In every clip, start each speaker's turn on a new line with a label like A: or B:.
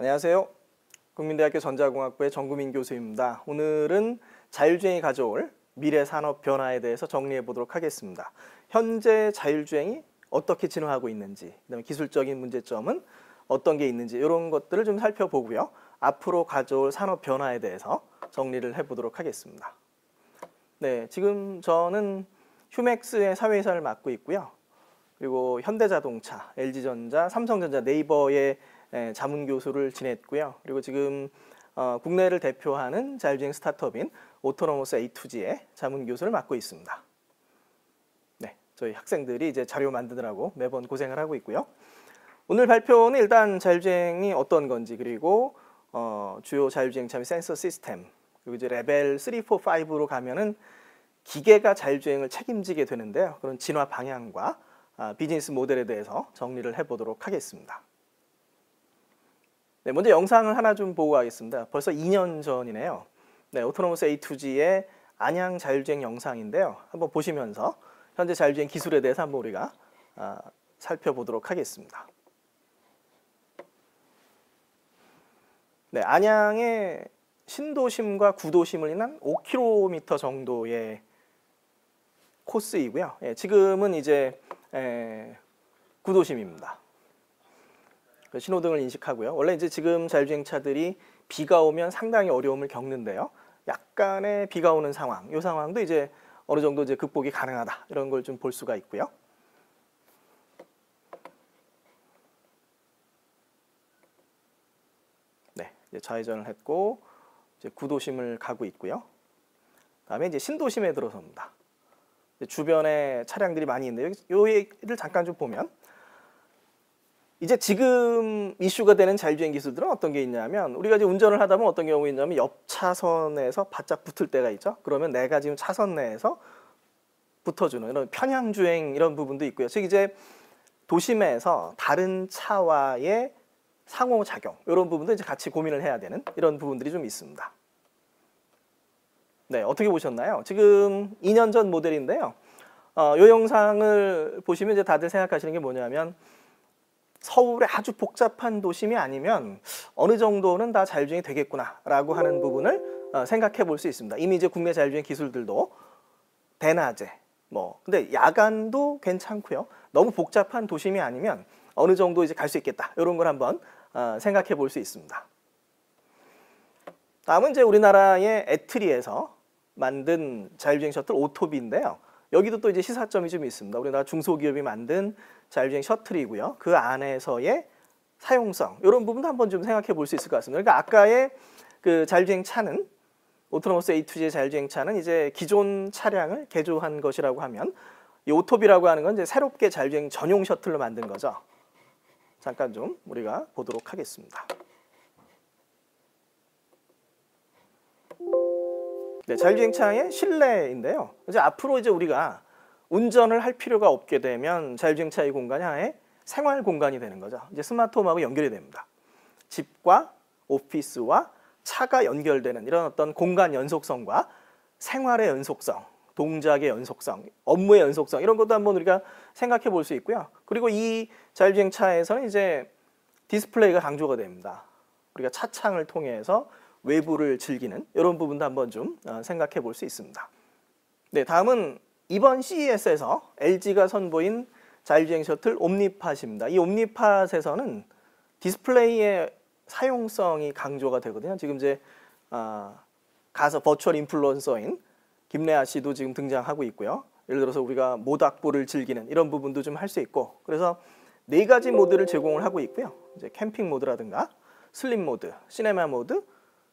A: 안녕하세요. 국민대학교 전자공학부의 정구민 교수입니다. 오늘은 자율주행이 가져올 미래 산업 변화에 대해서 정리해 보도록 하겠습니다. 현재 자율주행이 어떻게 진화하고 있는지, 그다음에 기술적인 문제점은 어떤 게 있는지 이런 것들을 좀 살펴보고요. 앞으로 가져올 산업 변화에 대해서 정리를 해보도록 하겠습니다. 네, 지금 저는 휴맥스의 사회이사를 맡고 있고요. 그리고 현대자동차, LG전자, 삼성전자, 네이버의 예, 자문 교수를 지냈고요. 그리고 지금 어, 국내를 대표하는 자율주행 스타트업인 오토노모스 A2G의 자문 교수를 맡고 있습니다. 네, 저희 학생들이 이제 자료 만드느라고 매번 고생을 하고 있고요. 오늘 발표는 일단 자율주행이 어떤 건지 그리고 어, 주요 자율주행 참여 센서 시스템 그리고 이제 레벨 3, 4, 5로 가면은 기계가 자율주행을 책임지게 되는데요. 그런 진화 방향과 아, 비즈니스 모델에 대해서 정리를 해보도록 하겠습니다. 네, 먼저 영상을 하나 좀 보고 가겠습니다. 벌써 2년 전이네요. 네, 오토노머스 A2G의 안양 자율주행 영상인데요. 한번 보시면서 현재 자율주행 기술에 대해서 한번 우리가 아, 살펴보도록 하겠습니다. 네, 안양의 신도심과 구도심을 인한 5km 정도의 코스이고요. 예, 지금은 이제 에, 구도심입니다. 그 신호등을 인식하고요. 원래 이제 지금 자율주행차들이 비가 오면 상당히 어려움을 겪는데요. 약간의 비가 오는 상황, 이 상황도 이제 어느 정도 이제 극복이 가능하다 이런 걸 좀 볼 수가 있고요. 네, 이제 좌회전을 했고 이제 구도심을 가고 있고요. 그다음에 이제 신도심에 들어섭니다. 주변에 차량들이 많이 있는데 여기를 잠깐 좀 보면 이제 지금 이슈가 되는 자율주행 기술들은 어떤 게 있냐면 우리가 이제 운전을 하다 보면 어떤 경우 가 있냐면 옆 차선에서 바짝 붙을 때가 있죠. 그러면 내가 네 지금 차선 내에서 붙어주는 이런 편향 주행 이런 부분도 있고요. 즉 이제 도심에서 다른 차와의 상호 작용 이런 부분도 이제 같이 고민을 해야 되는 이런 부분들이 좀 있습니다. 네, 어떻게 보셨나요? 지금 2년 전 모델인데요. 어, 이 영상을 보시면 이제 다들 생각하시는 게 뭐냐면 서울의 아주 복잡한 도심이 아니면 어느 정도는 다 자율주행이 되겠구나라고 하는 부분을 어, 생각해 볼 수 있습니다. 이미 이제 국내 자율주행 기술들도 대낮에 뭐 근데 야간도 괜찮고요. 너무 복잡한 도심이 아니면 어느 정도 이제 갈 수 있겠다 이런 걸 한번 어, 생각해 볼 수 있습니다. 다음은 이제 우리나라의 애트리에서 만든 자율주행 셔틀 오토비인데요. 여기도 또 이제 시사점이 좀 있습니다. 우리나라 중소기업이 만든 자율주행 셔틀이고요. 그 안에서의 사용성 이런 부분도 한번 좀 생각해 볼 수 있을 것 같습니다. 그러니까 아까의 그 자율주행 차는 오토노스 A2G의 자율주행 차는 이제 기존 차량을 개조한 것이라고 하면 이 오토비라고 하는 건 이제 새롭게 자율주행 전용 셔틀로 만든 거죠. 잠깐 좀 우리가 보도록 하겠습니다. 네, 자율주행차의 실내인데요. 이제 앞으로 이제 우리가 운전을 할 필요가 없게 되면 자율주행차의 공간이 하나의 생활 공간이 되는 거죠. 이제 스마트홈하고 연결이 됩니다. 집과 오피스와 차가 연결되는 이런 어떤 공간 연속성과 생활의 연속성, 동작의 연속성, 업무의 연속성 이런 것도 한번 우리가 생각해 볼 수 있고요. 그리고 이 자율주행차에서는 이제 디스플레이가 강조가 됩니다. 우리가 차창을 통해서 외부를 즐기는 이런 부분도 한번 좀 어, 생각해 볼 수 있습니다. 네, 다음은 이번 CES에서 LG가 선보인 자율주행 셔틀 옴니팟입니다. 이 옴니팟에서는 디스플레이의 사용성이 강조가 되거든요. 지금 이제 아, 가서 버추얼 인플루언서인 김래아 씨도 지금 등장하고 있고요. 예를 들어서 우리가 모닥불을 즐기는 이런 부분도 좀 할 수 있고 그래서 네 가지 모드를 제공을 하고 있고요. 이제 캠핑 모드라든가 슬림 모드, 시네마 모드,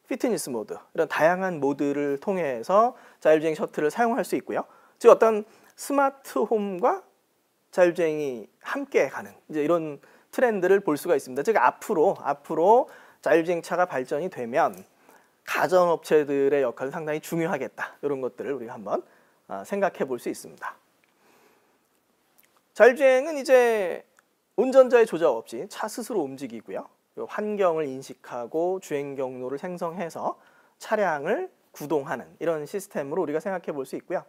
A: 피트니스 모드 이런 다양한 모드를 통해서 자율주행 셔틀을 사용할 수 있고요. 즉 어떤 스마트 홈과 자율주행이 함께 가는 이제 이런 트렌드를 볼 수가 있습니다. 즉 앞으로 앞으로 자율주행 차가 발전이 되면 가전업체들의 역할은 상당히 중요하겠다. 이런 것들을 우리가 한번 아, 생각해 볼 수 있습니다. 자율주행은 이제 운전자의 조작 없이 차 스스로 움직이고요. 그 환경을 인식하고 주행 경로를 생성해서 차량을 구동하는 이런 시스템으로 우리가 생각해 볼 수 있고요.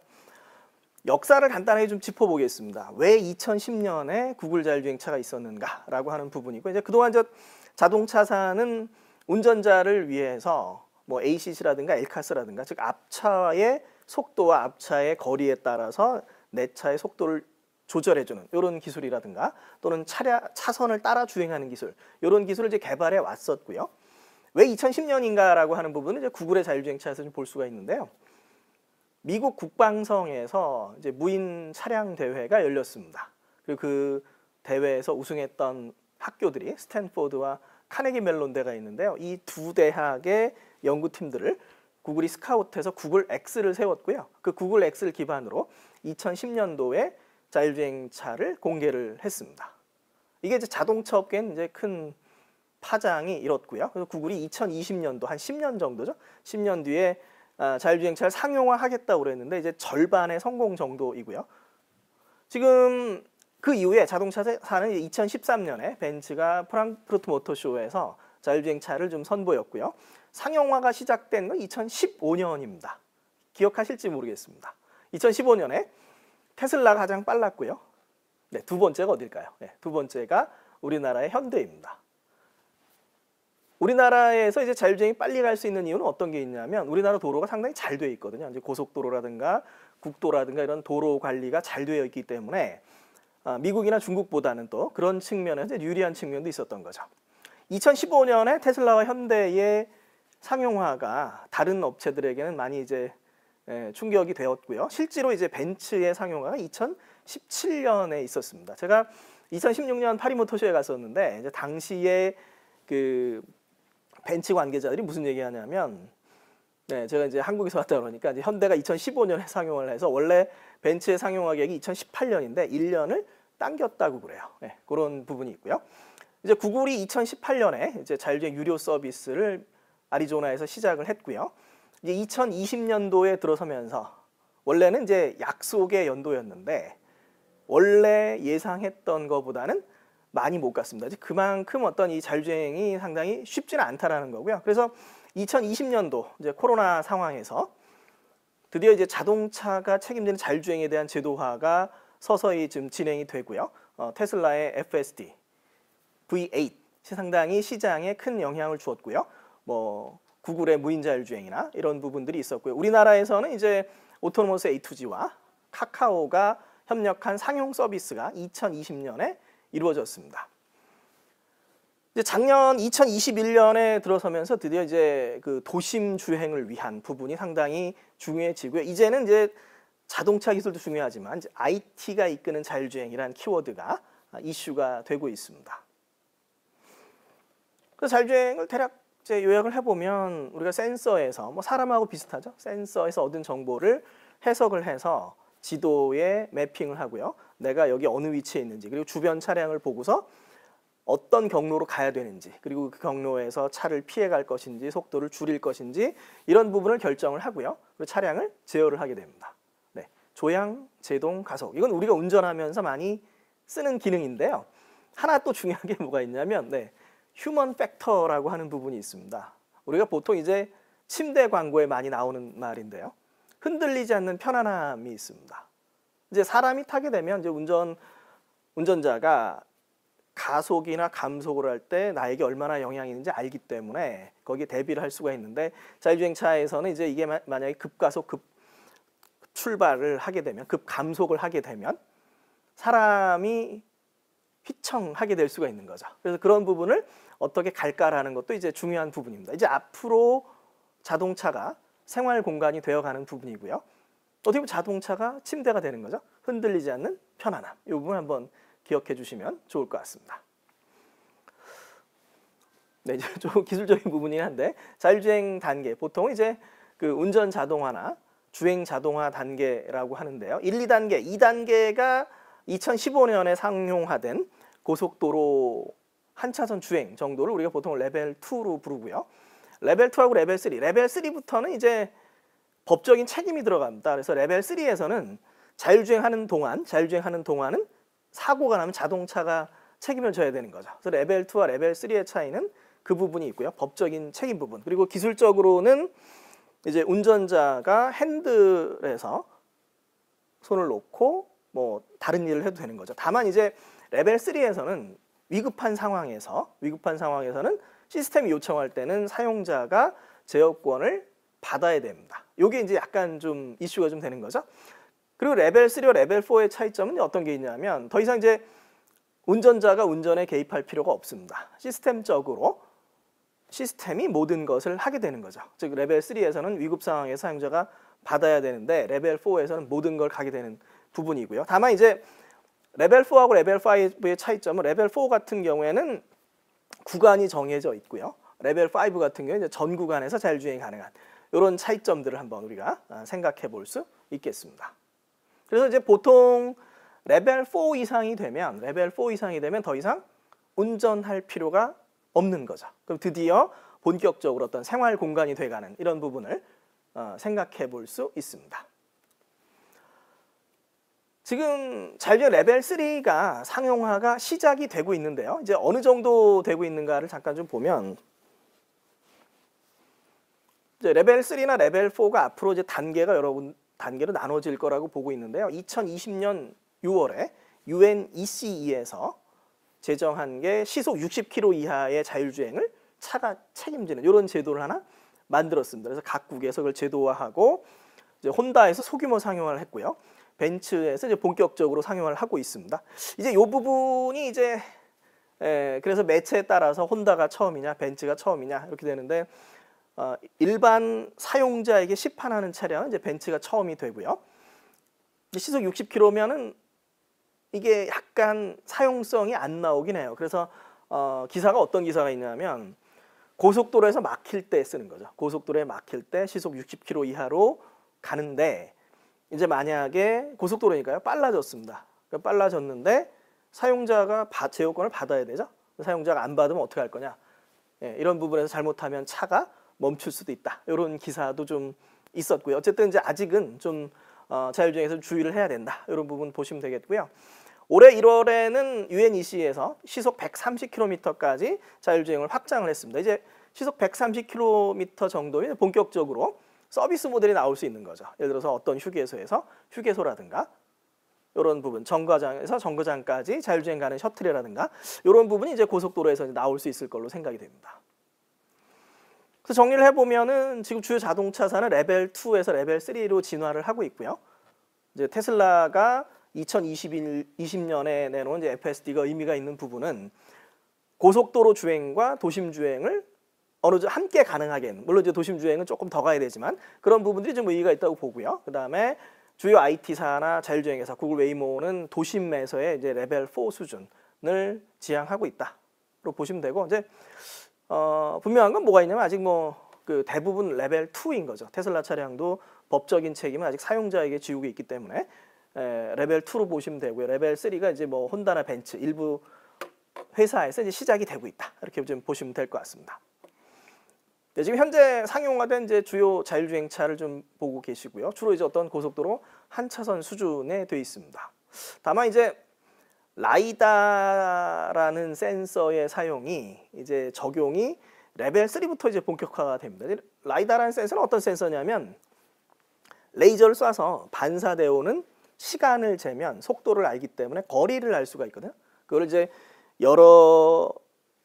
A: 역사를 간단하게 좀 짚어보겠습니다. 왜 2010년에 구글 자율주행차가 있었는가라고 하는 부분이고 이제 그동안 저 자동차사는 운전자를 위해서 뭐 ACC라든가 엘카스라든가 즉 앞차의 속도와 앞차의 거리에 따라서 내 차의 속도를 조절해주는 이런 기술이라든가 또는 차량 차선을 따라 주행하는 기술 이런 기술을 이제 개발해 왔었고요. 왜 2010년인가라고 하는 부분은 이제 구글의 자율주행차에서 볼 수가 있는데요. 미국 국방성에서 이제 무인 차량 대회가 열렸습니다. 그리고 그 대회에서 우승했던 학교들이 스탠포드와 카네기 멜론 대가 있는데요. 이 두 대학의 연구팀들을 구글이 스카우트해서 구글 X를 세웠고요. 그 구글 X를 기반으로 2010년도에 자율주행차를 공개를 했습니다. 이게 이제 자동차 업계는 이제 큰 파장이 이렇고요. 그래서 구글이 2020년도 한 10년 정도죠. 10년 뒤에 아, 자율주행차를 상용화하겠다고 그랬는데 이제 절반의 성공 정도이고요. 지금 그 이후에 자동차사는 2013년에 벤츠가 프랑크푸르트 모터쇼에서 자율주행차를 좀 선보였고요. 상용화가 시작된 건 2015년입니다. 기억하실지 모르겠습니다. 2015년에 테슬라가 가장 빨랐고요. 네, 두 번째가 어딜까요? 네, 두 번째가 우리나라의 현대입니다. 우리나라에서 이제 자율주행이 빨리 갈 수 있는 이유는 어떤 게 있냐면 우리나라 도로가 상당히 잘 되어 있거든요. 이제 고속도로라든가 국도라든가 이런 도로 관리가 잘 되어 있기 때문에 아, 미국이나 중국보다는 또 그런 측면에서 유리한 측면도 있었던 거죠. 2015년에 테슬라와 현대의 상용화가 다른 업체들에게는 많이 이제 예, 충격이 되었고요. 실제로 이제 벤츠의 상용화가 2017년에 있었습니다. 제가 2016년 파리 모터쇼에 갔었는데 이제 당시에 그 벤츠 관계자들이 무슨 얘기하냐면 네, 제가 이제 한국에서 왔다 그러니까 이제 현대가 2015년에 상용을 해서 원래 벤츠의 상용화 계획이 2018년인데 1년을 당겼다고 그래요. 네, 그런 부분이 있고요. 이제 구글이 2018년에 이제 자율주행 유료 서비스를 아리조나에서 시작을 했고요. 이제 2020년도에 들어서면서 원래는 이제 약속의 연도였는데 원래 예상했던 것보다는 많이 못 갔습니다. 그만큼 어떤 이 자율주행이 상당히 쉽지는 않다라는 거고요. 그래서 2020년도 이제 코로나 상황에서 드디어 이제 자동차가 책임지는 자율주행에 대한 제도화가 서서히 지금 진행이 되고요. 어, 테슬라의 FSD V8 상당히 시장에 큰 영향을 주었고요. 뭐 구글의 무인자율주행이나 이런 부분들이 있었고요. 우리나라에서는 이제 오토노머스 A2G와 카카오가 협력한 상용 서비스가 2020년에 이루어졌습니다. 이제 작년 2021년에 들어서면서 드디어 이제 그 도심 주행을 위한 부분이 상당히 중요해지고요. 이제는 이제 자동차 기술도 중요하지만 이제 IT가 이끄는 자율주행이라는 키워드가 이슈가 되고 있습니다. 그 자율주행을 대략 이제 요약을 해보면 우리가 센서에서 뭐 사람하고 비슷하죠. 센서에서 얻은 정보를 해석을 해서 지도에 매핑을 하고요. 내가 여기 어느 위치에 있는지 그리고 주변 차량을 보고서 어떤 경로로 가야 되는지 그리고 그 경로에서 차를 피해 갈 것인지 속도를 줄일 것인지 이런 부분을 결정을 하고요. 그리고 차량을 제어를 하게 됩니다. 네. 조향, 제동, 가속 이건 우리가 운전하면서 많이 쓰는 기능인데요. 하나 또 중요한 게 뭐가 있냐면 네. 휴먼 팩터라고 하는 부분이 있습니다. 우리가 보통 이제 침대 광고에 많이 나오는 말인데요. 흔들리지 않는 편안함이 있습니다. 이제 사람이 타게 되면 이제 운전 운전자가 가속이나 감속을 할 때 나에게 얼마나 영향이 있는지 알기 때문에 거기에 대비를 할 수가 있는데 자율주행차에서는 이제 이게 만약에 급가속 급 출발을 하게 되면 급 감속을 하게 되면 사람이 휘청하게 될 수가 있는 거죠. 그래서 그런 부분을 어떻게 갈까라는 것도 이제 중요한 부분입니다. 이제 앞으로 자동차가 생활 공간이 되어가는 부분이고요. 어떻게 보면 자동차가 침대가 되는 거죠. 흔들리지 않는 편안함. 이 부분 한번 기억해 주시면 좋을 것 같습니다. 네, 이제 좀 기술적인 부분이긴 한데 자율주행 단계 보통 이제 그 운전 자동화나 주행 자동화 단계라고 하는데요. 1, 2단계, 2단계가 2015년에 상용화된 고속도로 한 차선 주행 정도를 우리가 보통 레벨 2로 부르고요. 레벨 2하고 레벨 3. 레벨 3부터는 이제 법적인 책임이 들어갑니다. 그래서 레벨 3에서는 자율주행하는 동안, 자율주행하는 동안은 사고가 나면 자동차가 책임을 져야 되는 거죠. 그래서 레벨 2와 레벨 3의 차이는 그 부분이 있고요. 법적인 책임 부분. 그리고 기술적으로는 이제 운전자가 핸들에서 손을 놓고 뭐 다른 일을 해도 되는 거죠. 다만 이제 레벨 3에서는 위급한 상황에서 위급한 상황에서는 시스템이 요청할 때는 사용자가 제어권을 받아야 됩니다. 이게 이제 약간 좀 이슈가 좀 되는 거죠. 그리고 레벨 3와 레벨 4의 차이점은 어떤 게 있냐면 더 이상 이제 운전자가 운전에 개입할 필요가 없습니다. 시스템적으로 시스템이 모든 것을 하게 되는 거죠. 즉 레벨 3에서는 위급 상황에 사용자가 받아야 되는데 레벨 4에서는 모든 걸 가게 되는 부분이고요. 다만 이제 레벨 4하고 레벨 5의 차이점은 레벨 4 같은 경우에는 구간이 정해져 있고요. 레벨 5 같은 경우는 전 구간에서 자율주행이 가능한 이런 차이점들을 한번 우리가 아, 생각해 볼 수 있겠습니다. 그래서 이제 보통 레벨 4 이상이 되면 레벨 4 이상이 되면 더 이상 운전할 필요가 없는 거죠. 그럼 드디어 본격적으로 어떤 생활 공간이 돼가는 이런 부분을 어, 생각해 볼 수 있습니다. 지금 잔류 레벨 3가 상용화가 시작이 되고 있는데요. 이제 어느 정도 되고 있는가를 잠깐 좀 보면 이제 레벨 3나 레벨 4가 앞으로 이제 단계가 여러분 단계로 나눠질 거라고 보고 있는데요. 2020년 6월에 UNECE에서 제정한 게 시속 60km 이하의 자율주행을 차가 책임지는 이런 제도를 하나 만들었습니다. 그래서 각국에서 그걸 제도화하고 혼다에서 소규모 상용화를 했고요. 벤츠에서 이제 본격적으로 상용을 하고 있습니다. 이제 이 부분이 이제 에, 예, 그래서 매체에 따라서 혼다가 처음이냐 벤츠가 처음이냐 이렇게 되는데 어, 일반 사용자에게 시판하는 차량은 이제 벤츠가 처음이 되고요. 시속 60km면은 이게 약간 사용성이 안 나오긴 해요. 그래서 어, 기사가 어떤 기사가 있냐면 고속도로에서 막힐 때 쓰는 거죠. 고속도로에 막힐 때 시속 60km 이하로 가는데 이제 만약에 고속도로니까요. 빨라졌습니다. 그러니까 빨라졌는데 사용자가 제요건을 받아야 되죠. 사용자가 안 받으면 어떻게 할 거냐. 예, 이런 부분에서 잘못하면 차가 멈출 수도 있다. 이런 기사도 좀 있었고요. 어쨌든 이제 아직은 좀 어, 자율주행에서 주의를 해야 된다. 이런 부분 보시면 되겠고요. 올해 1월에는 UNEC에서 시속 130km까지 자율주행을 확장을 했습니다. 이제 시속 130km 정도면 본격적으로 서비스 모델이 나올 수 있는 거죠. 예를 들어서 어떤 휴게소에서 휴게소라든가 이런 부분 정거장에서 정거장까지 자율주행 가는 셔틀이라든가 이런 부분이 이제 고속도로에서 이제 나올 수 있을 걸로 생각이 됩니다. 그래서 정리를 해보면은 지금 주요 자동차사는 레벨 2에서 레벨 3로 진화를 하고 있고요. 이제 테슬라가 2020년에 내놓은 이제 FSD가 의미가 있는 부분은 고속도로 주행과 도심 주행을 어느 정도 함께 가능하게 는 물론 이제 도심 주행은 조금 더 가야 되지만 그런 부분들이 좀 의의가 있다고 보고요. 그다음에 주요 IT사나 자율주행회사 구글 웨이모는 도심에서의 이제 레벨 4 수준을 지향하고 있다로 보시면 되고 이제 어, 분명한 건 뭐가 있냐면 아직 뭐 그 대부분 레벨 2인 거죠. 테슬라 차량도 법적인 책임은 아직 사용자에게 지우고 있기 때문에 에, 레벨 2로 보시면 되고요. 레벨 3가 이제 뭐 혼다나 벤츠 일부 회사에서 이제 시작이 되고 있다. 이렇게 좀 보시면 될 것 같습니다. 네, 지금 현재 상용화 된 이제 주요 자율주행차를 좀 보고 계시고요. 주로 이제 어떤 고속도로 한 차선 수준에 돼 있습니다. 다만 이제 라이다라는 센서의 사용이 이제 적용이 레벨 3부터 이제 본격화가 됩니다. 라이다라는 센서는 어떤 센서냐면 레이저를 쏴서 반사되어 오는 시간을 재면 속도를 알기 때문에 거리를 알 수가 있거든요. 그걸 이제 여러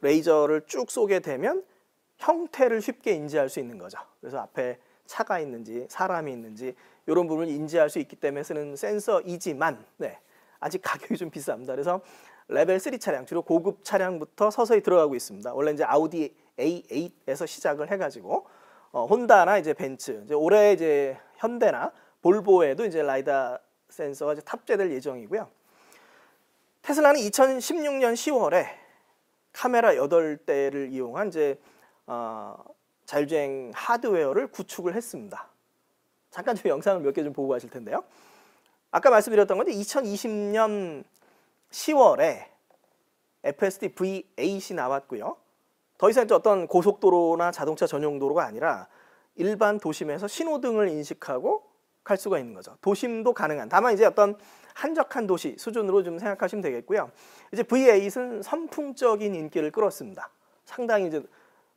A: 레이저를 쭉 쏘게 되면 형태를 쉽게 인지할 수 있는 거죠. 그래서 앞에 차가 있는지 사람이 있는지 이런 부분을 인지할 수 있기 때문에 쓰는 센서이지만 네, 아직 가격이 좀 비쌉니다. 그래서 레벨 3 차량, 주로 고급 차량부터 서서히 들어가고 있습니다. 원래 이제 아우디 A8에서 시작을 해가지고 어, 혼다나 이제 벤츠, 이제 올해 이제 현대나 볼보에도 이제 라이다 센서가 이제 탑재될 예정이고요. 테슬라는 2016년 10월에 카메라 8대를 이용한 이제 어, 자율주행 하드웨어를 구축을 했습니다. 잠깐 좀 영상을 몇 개 좀 보고 가실 텐데요. 아까 말씀드렸던 건데 2020년 10월에 FSD V8이 나왔고요. 더 이상 어떤 고속도로나 자동차 전용 도로가 아니라 일반 도심에서 신호등을 인식하고 갈 수가 있는 거죠. 도심도 가능한. 다만 이제 어떤 한적한 도시 수준으로 좀 생각하시면 되겠고요. 이제 V8은 선풍적인 인기를 끌었습니다. 상당히 이제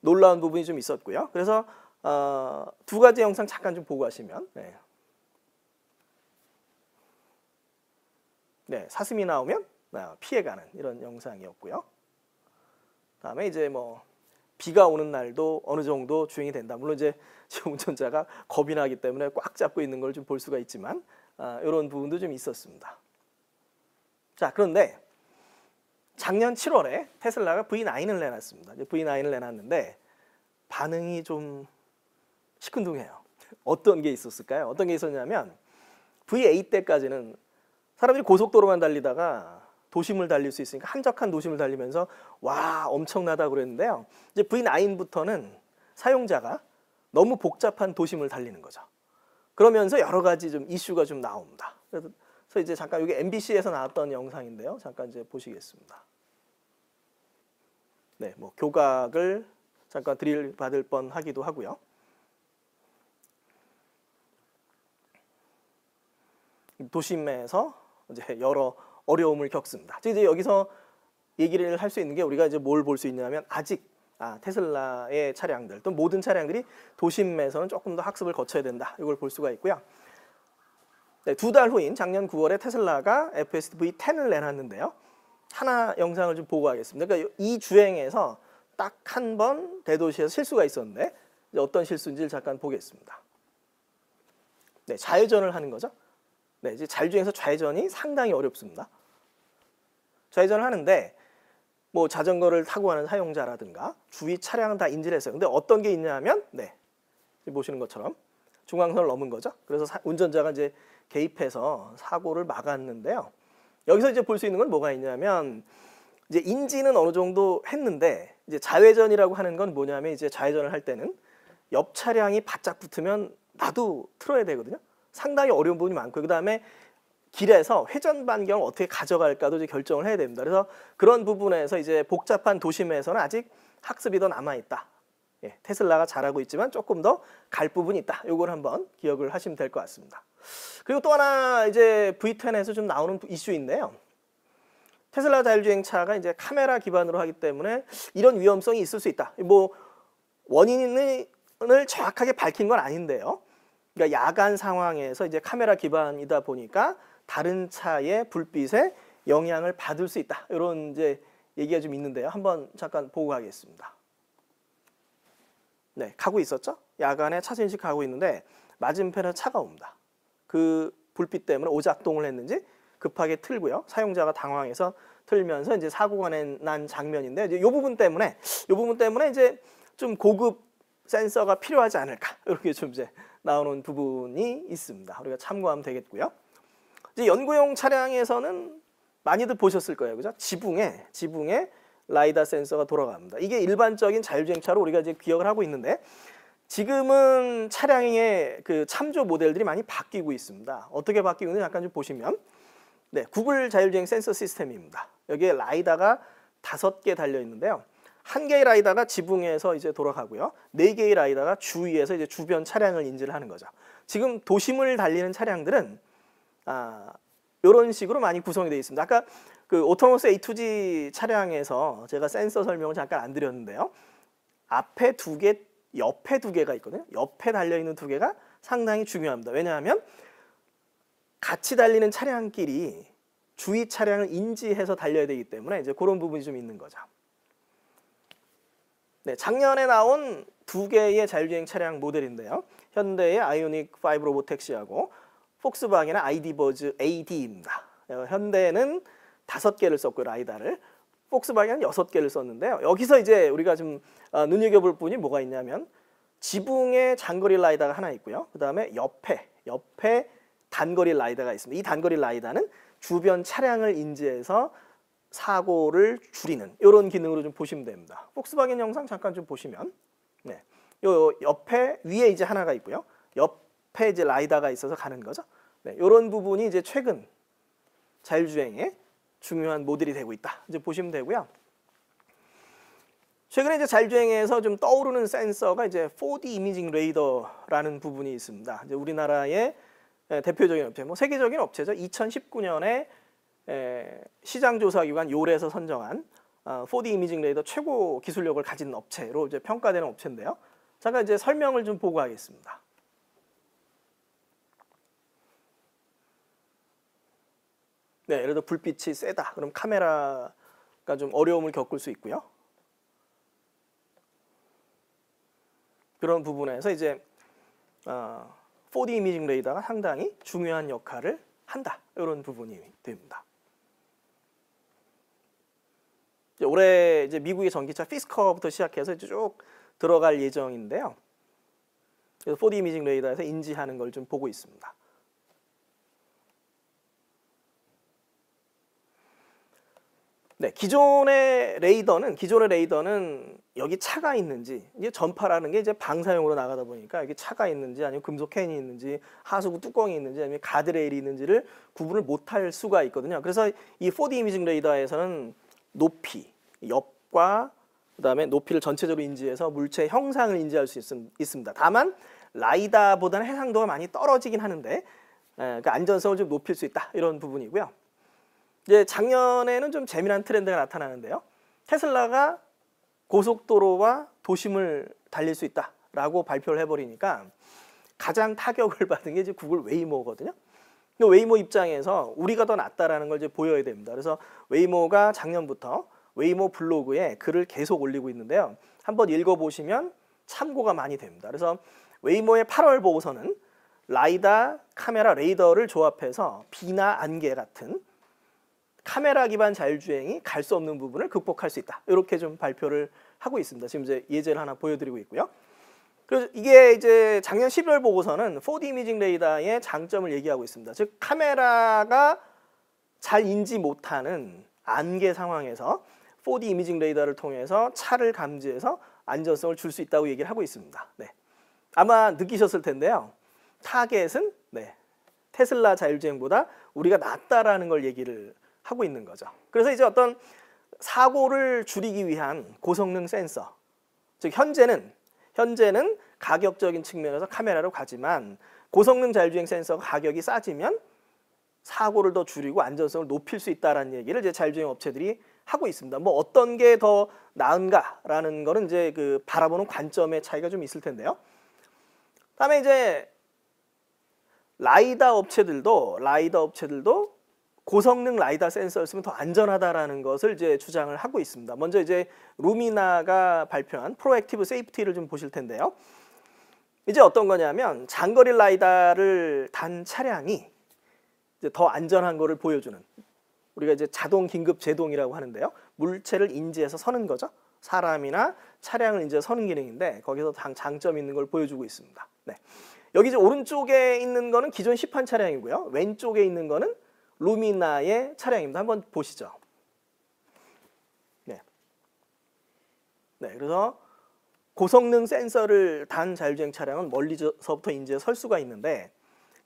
A: 놀라운 부분이 좀 있었고요. 그래서 어, 두 가지 영상 잠깐 좀 보고 하시면 네. 네 사슴이 나오면 아, 피해가는 이런 영상이었고요. 다음에 이제 뭐 비가 오는 날도 어느 정도 주행이 된다. 물론 이제 지금 운전자가 겁이 나기 때문에 꽉 잡고 있는 걸 좀 볼 수가 있지만 아, 이런 부분도 좀 있었습니다. 자 그런데 작년 7월에 테슬라가 V9을 내놨습니다. V9을 내놨는데 반응이 좀 시큰둥해요. 어떤 게 있었을까요? 어떤 게 있었냐면 V8 때까지는 사람들이 고속도로만 달리다가 도심을 달릴 수 있으니까 한적한 도심을 달리면서 와 엄청나다 그랬는데요. 이제 V9부터는 사용자가 너무 복잡한 도심을 달리는 거죠. 그러면서 여러 가지 좀 이슈가 좀 나옵니다. 그래서 이제 잠깐 여기 MBC에서 나왔던 영상인데요. 잠깐 이제 보시겠습니다. 네, 뭐 교각을 잠깐 드릴 받을 뻔 하기도 하고요. 도심에서 이제 여러 어려움을 겪습니다. 이제 여기서 얘기를 할 수 있는 게 우리가 이제 뭘 볼 수 있냐면 아직 아, 테슬라의 차량들 또 모든 차량들이 도심에서는 조금 더 학습을 거쳐야 된다. 이걸 볼 수가 있고요. 네, 두 달 후인 작년 9월에 테슬라가 FSV10을 내놨는데요. 하나 영상을 좀 보고 하겠습니다. 그러니까 이 주행에서 딱 한 번 대도시에서 실수가 있었는데 어떤 실수인지를 잠깐 보겠습니다. 네, 좌회전을 하는 거죠. 네, 이제 자율주행에서 좌회전이 상당히 어렵습니다. 좌회전을 하는데 뭐 자전거를 타고 가는 사용자라든가 주위 차량 다 인지를 했어요. 근데 어떤 게 있냐면 네, 보시는 것처럼 중앙선을 넘은 거죠. 그래서 운전자가 이제 개입해서 사고를 막았는데요. 여기서 이제 볼 수 있는 건 뭐가 있냐면 이제 인지는 어느 정도 했는데 이제 자회전이라고 하는 건 뭐냐면 이제 자회전을할 때는 옆 차량이 바짝 붙으면 나도 틀어야 되거든요. 상당히 어려운 부분이 많고 그다음에 길에서 회전 반경을 어떻게 가져갈까도 이제 결정을 해야 됩니다. 그래서 그런 부분에서 이제 복잡한 도심에서는 아직 학습이 더 남아 있다. 예, 테슬라가 잘하고 있지만 조금 더 갈 부분이 있다. 요걸 한번 기억을 하시면 될 것 같습니다. 그리고 또 하나 이제 V10에서 좀 나오는 이슈인데요. 테슬라 자율주행차가 이제 카메라 기반으로 하기 때문에 이런 위험성이 있을 수 있다. 뭐 원인을 정확하게 밝힌 건 아닌데요. 그러니까 야간 상황에서 이제 카메라 기반이다 보니까 다른 차의 불빛에 영향을 받을 수 있다. 이런 이제 얘기가 좀 있는데요. 한번 잠깐 보고 가겠습니다. 네, 가고 있었죠? 야간에 차순식 가고 있는데 맞은편에 차가 옵니다. 그 불빛 때문에 오작동을 했는지 급하게 틀고요. 사용자가 당황해서 틀면서 이제 사고가 난 장면인데 이제 요 부분 때문에 요 부분 때문에 이제 좀 고급 센서가 필요하지 않을까 이렇게 좀 이제 나오는 부분이 있습니다. 우리가 참고하면 되겠고요. 이제 연구용 차량에서는 많이들 보셨을 거예요, 그죠? 지붕에 지붕에 라이다 센서가 돌아갑니다. 이게 일반적인 자율주행차로 우리가 이제 기억을 하고 있는데 지금은 차량의 그 참조 모델들이 많이 바뀌고 있습니다. 어떻게 바뀌는지 잠깐 좀 보시면 네, 구글 자율주행 센서 시스템입니다. 여기에 라이다가 다섯 개 달려 있는데요. 한 개의 라이다가 지붕에서 이제 돌아가고요. 네 개의 라이다가 주위에서 이제 주변 차량을 인지를 하는 거죠. 지금 도심을 달리는 차량들은 아, 이런 식으로 많이 구성이 되어 있습니다. 아까 그 오토노스 A2G 차량에서 제가 센서 설명을 잠깐 안 드렸는데요. 앞에 두개 옆에 두 개가 있거든요. 옆에 달려있는 두 개가 상당히 중요합니다. 왜냐하면 같이 달리는 차량끼리 주위 차량을 인지해서 달려야 되기 때문에 이제 그런 부분이 좀 있는 거죠. 네, 작년에 나온 두 개의 자율주행 차량 모델인데요. 현대의 아이오닉 5 로보택시하고 폭스바겐의 아이디버즈 AD입니다. 어, 현대는 다섯 개를 썼고 라이다를 폭스바겐은 여섯 개를 썼는데요. 여기서 이제 우리가 좀 어, 눈여겨볼 분이 뭐가 있냐면 지붕에 장거리 라이다가 하나 있고요. 그 다음에 옆에 옆에 단거리 라이다가 있습니다. 이 단거리 라이다는 주변 차량을 인지해서 사고를 줄이는 이런 기능으로 좀 보시면 됩니다. 폭스바겐 영상 잠깐 좀 보시면 네. 요 옆에 위에 이제 하나가 있고요. 옆에 이제 라이다가 있어서 가는 거죠. 네. 이런 부분이 이제 최근 자율주행에 중요한 모델이 되고 있다. 이제 보시면 되고요. 최근에 이제 잘주행해서 좀 떠오르는 센서가 이제 4D 이미징 레이더라는 부분이 있습니다. 이제 우리나라의 대표적인 업체, 뭐 세계적인 업체죠. 2019년에 시장조사기관 요래에서 선정한 4D 어, 이미징 레이더 최고 기술력을 가진 업체로 이제 평가되는 업체인데요. 잠깐 이제 설명을 좀 보고 하겠습니다. 네, 예를 들어 불빛이 세다. 그럼 카메라가 좀 어려움을 겪을 수 있고요. 그런 부분에서 이제 어, 4D 이미징 레이더가 상당히 중요한 역할을 한다. 이런 부분이 됩니다. 이제 올해 이제 미국의 전기차 피스커부터 시작해서 쭉 들어갈 예정인데요. 그래서 4D 이미징 레이더에서 인지하는 걸 좀 보고 있습니다. 네, 기존의 레이더는 기존의 레이더는 여기 차가 있는지 이제 전파라는 게 이제 방사용으로 나가다 보니까 여기 차가 있는지 아니면 금속 캔이 있는지 하수구 뚜껑이 있는지 아니면 가드레일이 있는지를 구분을 못할 수가 있거든요. 그래서 이 4D 이미징 레이더에서는 높이, 옆과 그다음에 높이를 전체적으로 인지해서 물체 형상을 인지할 수 있, 있습니다. 다만 라이다보다는 해상도가 많이 떨어지긴 하는데 에, 그 안전성을 좀 높일 수 있다 이런 부분이고요. 이제 작년에는 좀 재미난 트렌드가 나타나는데요. 테슬라가 고속도로와 도심을 달릴 수 있다라고 발표를 해버리니까 가장 타격을 받은 게 이제 구글 웨이모거든요. 근데 웨이모 입장에서 우리가 더 낫다라는 걸 이제 보여야 됩니다. 그래서 웨이모가 작년부터 웨이모 블로그에 글을 계속 올리고 있는데요. 한번 읽어보시면 참고가 많이 됩니다. 그래서 웨이모의 8월 보고서는 라이다, 카메라, 레이더를 조합해서 비나 안개 같은 카메라 기반 자율주행이 갈 수 없는 부분을 극복할 수 있다. 이렇게 좀 발표를 하고 있습니다. 지금 이제 예제를 하나 보여드리고 있고요. 그래서 이게 이제 작년 12월 보고서는 4D 이미징 레이더의 장점을 얘기하고 있습니다. 즉 카메라가 잘 인지 못하는 안개 상황에서 4D 이미징 레이더를 통해서 차를 감지해서 안전성을 줄 수 있다고 얘기를 하고 있습니다. 네. 아마 느끼셨을 텐데요. 타겟은 네. 테슬라 자율주행보다 우리가 낫다라는 걸 얘기를 하고 있는 거죠. 그래서 이제 어떤 사고를 줄이기 위한 고성능 센서 즉 현재는 현재는 가격적인 측면에서 카메라로 가지만 고성능 자율주행 센서가 가격이 싸지면 사고를 더 줄이고 안전성을 높일 수 있다라는 얘기를 이제 자율주행 업체들이 하고 있습니다. 뭐 어떤 게 더 나은가라는 거는 이제 그 바라보는 관점의 차이가 좀 있을 텐데요. 다음에 이제 라이다 업체들도 라이다 업체들도 고성능 라이다 센서였으면더 안전하다라는 것을 이제 주장을 하고 있습니다. 먼저 이제 루미나가 발표한 프로액티브 세이프티를 좀 보실 텐데요. 이제 어떤 거냐면 장거리 라이다를 단 차량이 이제 더 안전한 것을 보여주는 우리가 이제 자동 긴급 제동이라고 하는데요. 물체를 인지해서 서는 거죠. 사람이나 차량을 이제 서는 기능인데 거기서 장, 장점이 있는 걸 보여주고 있습니다. 네. 여기 이제 오른쪽에 있는 거는 기존 시판 차량이고요. 왼쪽에 있는 거는 루미나의 차량입니다. 한번 보시죠. 네. 네, 그래서 고성능 센서를 단 자율주행 차량은 멀리서부터 인지설 수가 있는데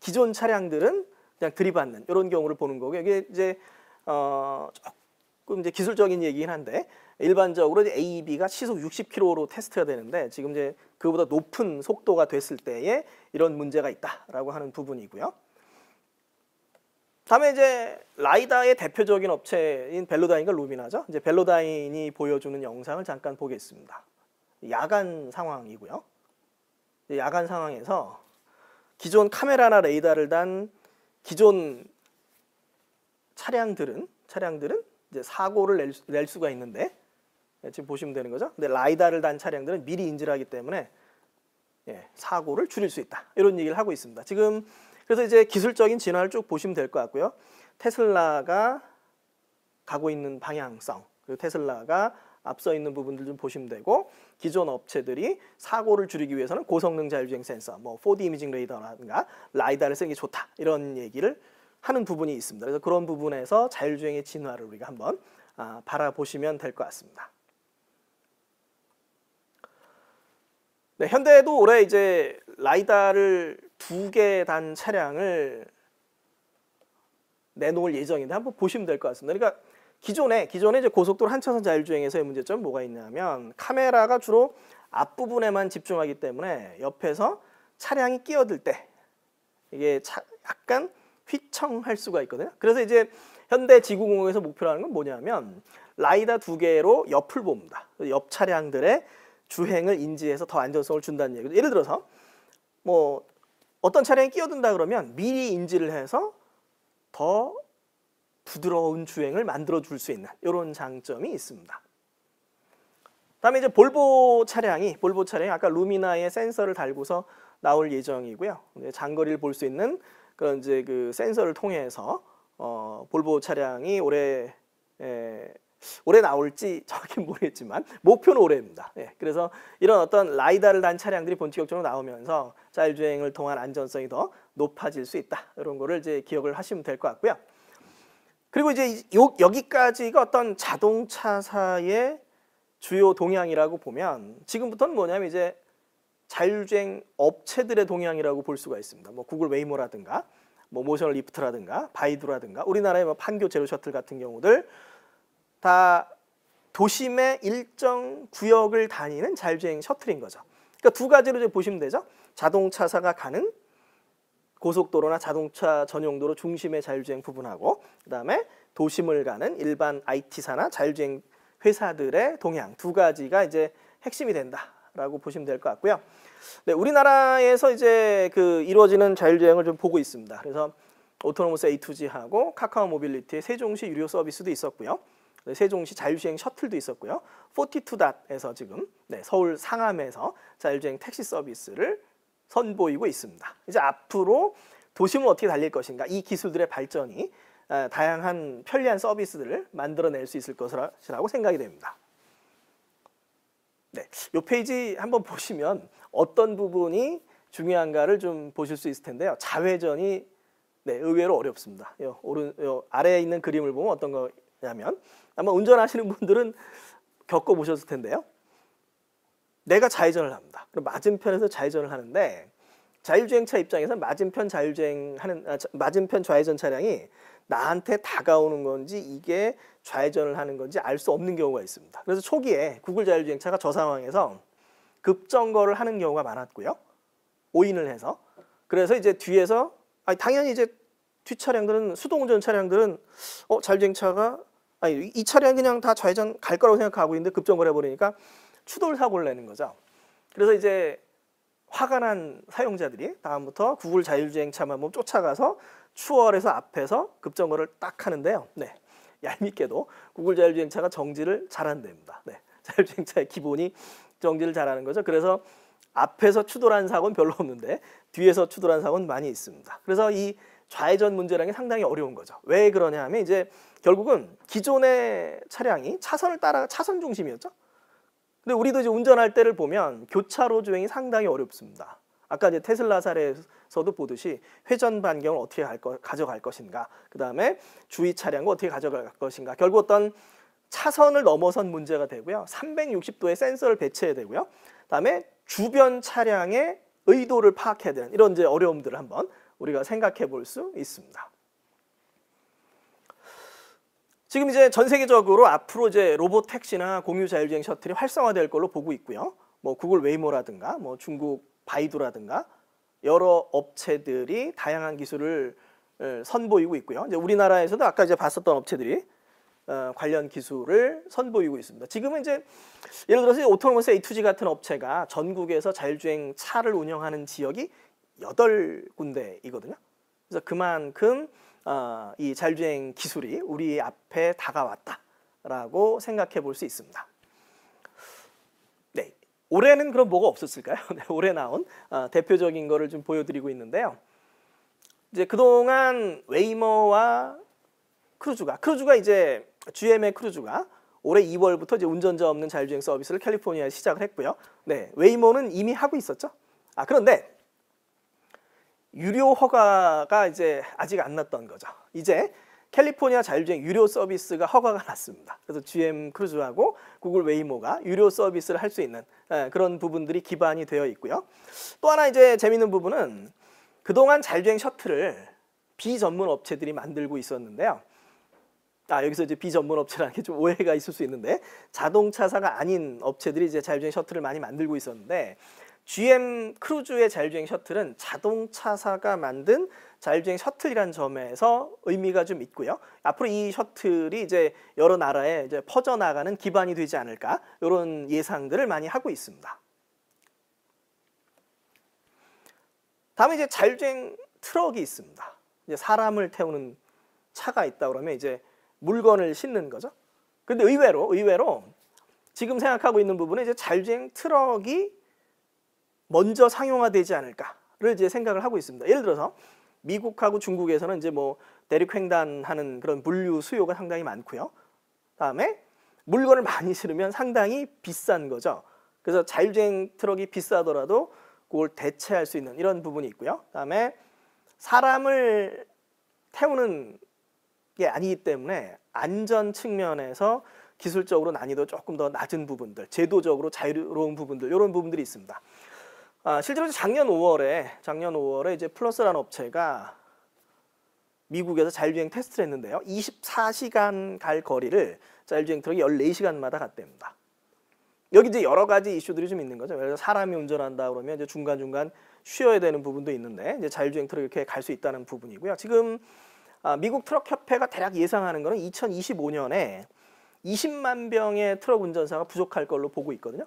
A: 기존 차량들은 그냥 들이받는 이런 경우를 보는 거고 이게 이제 어 조금 이제 기술적인 얘기긴 한데 일반적으로 이제 AEB가 시속 60km로 테스트가 되는데 지금 이제 그보다 높은 속도가 됐을 때에 이런 문제가 있다라고 하는 부분이고요. 다음에 이제 라이다의 대표적인 업체인 벨로다인과 루비나죠. 이제 벨로다인이 보여주는 영상을 잠깐 보겠습니다. 야간 상황이고요. 야간 상황에서 기존 카메라나 레이더를 단 기존 차량들은 차량들은 이제 사고를 낼, 낼 수가 있는데 예, 지금 보시면 되는 거죠. 근데 라이다를 단 차량들은 미리 인지 하기 때문에 예, 사고를 줄일 수 있다. 이런 얘기를 하고 있습니다. 지금 그래서 이제 기술적인 진화를 쭉 보시면 될 것 같고요. 테슬라가 가고 있는 방향성, 그리고 테슬라가 앞서 있는 부분들 좀 보시면 되고 기존 업체들이 사고를 줄이기 위해서는 고성능 자율주행 센서, 뭐 4D 이미징 레이더라든가 라이다를 쓰는 게 좋다 이런 얘기를 하는 부분이 있습니다. 그래서 그런 부분에서 자율주행의 진화를 우리가 한번 아, 바라보시면 될 것 같습니다. 네, 현대에도 올해 이제 라이다를 두개단 차량을 내놓을 예정인데 한번 보시면 될 것 같습니다. 그러니까 기존에 기존에 이제 고속도로 한차선 자율주행에서의 문제점 뭐가 있냐면 카메라가 주로 앞부분에만 집중하기 때문에 옆에서 차량이 끼어들 때 이게 차, 약간 휘청할 수가 있거든요. 그래서 이제 현대 지구공항에서 목표라는 건 뭐냐면 라이다 두 개로 옆을 봅니다. 옆 차량들의 주행을 인지해서 더 안전성을 준다는 얘기죠. 예를 들어서 뭐 어떤 차량이 끼어든다 그러면 미리 인지를 해서 더 부드러운 주행을 만들어 줄 수 있는 이런 장점이 있습니다. 다음에 이제 볼보 차량이 볼보 차량이 아까 루미나의 센서를 달고서 나올 예정이고요. 장거리를 볼 수 있는 그런 이제 그 센서를 통해서 어, 볼보 차량이 올해 에, 올해 나올지 정확히 모르겠지만 목표는 올해입니다. 예, 그래서 이런 어떤 라이다를 단 차량들이 본격적으로 나오면서 자율주행을 통한 안전성이 더 높아질 수 있다. 이런 거를 이제 기억을 하시면 될 것 같고요. 그리고 이제 요, 여기까지가 어떤 자동차사의 주요 동향이라고 보면 지금부터는 뭐냐면 이제 자율주행 업체들의 동향이라고 볼 수가 있습니다. 뭐 구글 웨이모라든가 뭐 모션 리프트라든가 바이두라든가 우리나라의 뭐 판교 제로 셔틀 같은 경우들 다 도심의 일정 구역을 다니는 자율주행 셔틀인 거죠. 그러니까 두 가지로 이제 보시면 되죠. 자동차사가 가는 고속도로나 자동차 전용도로 중심의 자율주행 부분하고 그다음에 도심을 가는 일반 IT사나 자율주행 회사들의 동향 두 가지가 이제 핵심이 된다라고 보시면 될 것 같고요. 네, 우리나라에서 이제 그 이루어지는 자율주행을 좀 보고 있습니다. 그래서 오토노모스 A2G하고 카카오 모빌리티 세종시 유료 서비스도 있었고요. 세종시 자율주행 셔틀도 있었고요. 42닷에서 지금 네, 서울 상암에서 자율주행 택시 서비스를 선보이고 있습니다. 이제 앞으로 도심은 어떻게 달릴 것인가 이 기술들의 발전이 아, 다양한 편리한 서비스들을 만들어낼 수 있을 것이라고 생각이 됩니다. 네, 이 페이지 한번 보시면 어떤 부분이 중요한가를 좀 보실 수 있을 텐데요. 자회전이 네, 의외로 어렵습니다. 요, 오른, 요 아래에 있는 그림을 보면 어떤 거냐면 아마 운전하시는 분들은 겪어보셨을 텐데요. 내가 좌회전을 합니다. 그럼 맞은편에서 좌회전을 하는데 자율주행차 입장에서 맞은편 자율주행하는 아, 맞은편 좌회전 차량이 나한테 다가오는 건지 이게 좌회전을 하는 건지 알 수 없는 경우가 있습니다. 그래서 초기에 구글 자율주행차가 저 상황에서 급정거를 하는 경우가 많았고요. 오인을 해서 그래서 이제 뒤에서 아니 당연히 이제 뒷 차량들은 수동 운전 차량들은 어 자율주행차가 아니 이 차량 그냥 다 좌회전 갈 거라고 생각하고 있는데 급정거를 해버리니까 추돌 사고를 내는 거죠. 그래서 이제 화가 난 사용자들이 다음부터 구글 자율주행 차만 보 뭐 쫓아가서 추월해서 앞에서 급정거를 딱 하는데요. 네. 얄밉게도 구글 자율주행차가 정지를 잘한답니다. 네. 자율주행차의 기본이 정지를 잘하는 거죠. 그래서 앞에서 추돌한 사고는 별로 없는데 뒤에서 추돌한 사고는 많이 있습니다. 그래서 이 좌회전 문제라는 게 상당히 어려운 거죠. 왜 그러냐 하면 이제 결국은 기존의 차량이 차선을 따라 차선 중심이었죠. 근데 우리도 이제 운전할 때를 보면 교차로 주행이 상당히 어렵습니다. 아까 이제 테슬라 사례에서도 보듯이 회전 반경을 어떻게 거, 가져갈 것인가, 그 다음에 주위 차량과 어떻게 가져갈 것인가. 결국 어떤 차선을 넘어선 문제가 되고요. 360도의 센서를 배치해야 되고요. 그다음에 주변 차량의 의도를 파악해야 되는 이런 이제 어려움들을 한번 우리가 생각해 볼 수 있습니다. 지금 이제 전 세계적으로 앞으로 이제 로봇 택시나 공유 자율주행 셔틀이 활성화될 걸로 보고 있고요. 뭐 구글 웨이모라든가 뭐 중국 바이두라든가 여러 업체들이 다양한 기술을 선보이고 있고요. 이제 우리나라에서도 아까 이제 봤었던 업체들이 어, 관련 기술을 선보이고 있습니다. 지금은 이제 예를 들어서 오토노머스 A2G 같은 업체가 전국에서 자율주행 차를 운영하는 지역이 여덟 군데이거든요. 그래서 그만큼 어, 이 자율주행 기술이 우리 앞에 다가왔다라고 생각해 볼 수 있습니다. 네, 올해는 그럼 뭐가 없었을까요? 네, 올해 나온 어, 대표적인 거를 좀 보여드리고 있는데요. 이제 그동안 웨이머와 크루즈가 크루즈가 이제 GM의 크루즈가 올해 2월부터 이제 운전자 없는 자율주행 서비스를 캘리포니아에 시작을 했고요. 네, 웨이모는 이미 하고 있었죠. 아 그런데 유료 허가가 이제 아직 안 났던 거죠. 이제 캘리포니아 자율주행 유료 서비스가 허가가 났습니다. 그래서 GM 크루즈하고 구글 웨이모가 유료 서비스를 할 수 있는 예, 그런 부분들이 기반이 되어 있고요. 또 하나 이제 재밌는 부분은 그동안 자율주행 셔틀을 비전문 업체들이 만들고 있었는데요. 아 여기서 이제 비전문 업체라는 게 좀 오해가 있을 수 있는데 자동차사가 아닌 업체들이 이제 자율주행 셔틀을 많이 만들고 있었는데 GM 크루즈의 자율주행 셔틀은 자동차사가 만든 자율주행 셔틀이라는 점에서 의미가 좀 있고요. 앞으로 이 셔틀이 이제 여러 나라에 이제 퍼져나가는 기반이 되지 않을까 이런 예상들을 많이 하고 있습니다. 다음에 이제 자율주행 트럭이 있습니다. 이제 사람을 태우는 차가 있다 그러면 이제 물건을 싣는 거죠. 그런데 의외로 의외로 지금 생각하고 있는 부분은 이제 자율주행 트럭이 먼저 상용화되지 않을까를 이제 생각을 하고 있습니다. 예를 들어서 미국하고 중국에서는 이제 뭐 대륙 횡단하는 그런 물류 수요가 상당히 많고요. 다음에 물건을 많이 실으면 상당히 비싼 거죠. 그래서 자율주행 트럭이 비싸더라도 그걸 대체할 수 있는 이런 부분이 있고요. 그다음에 사람을 태우는 게 아니기 때문에 안전 측면에서 기술적으로 난이도 조금 더 낮은 부분들, 제도적으로 자유로운 부분들 이런 부분들이 있습니다. 아, 실제로 작년 5월에 작년 5월에 이제 플러스라는 업체가 미국에서 자율주행 테스트를 했는데요. 24시간 갈 거리를 자율주행 트럭이 14시간마다 갔답니다. 여기 이제 여러 가지 이슈들이 좀 있는 거죠. 예를 들어 사람이 운전한다 그러면 이제 중간중간 쉬어야 되는 부분도 있는데 이제 자율주행 트럭이 이렇게 갈 수 있다는 부분이고요. 지금 아, 미국 트럭 협회가 대략 예상하는 거는 2025년에 20만 병의 트럭 운전사가 부족할 걸로 보고 있거든요.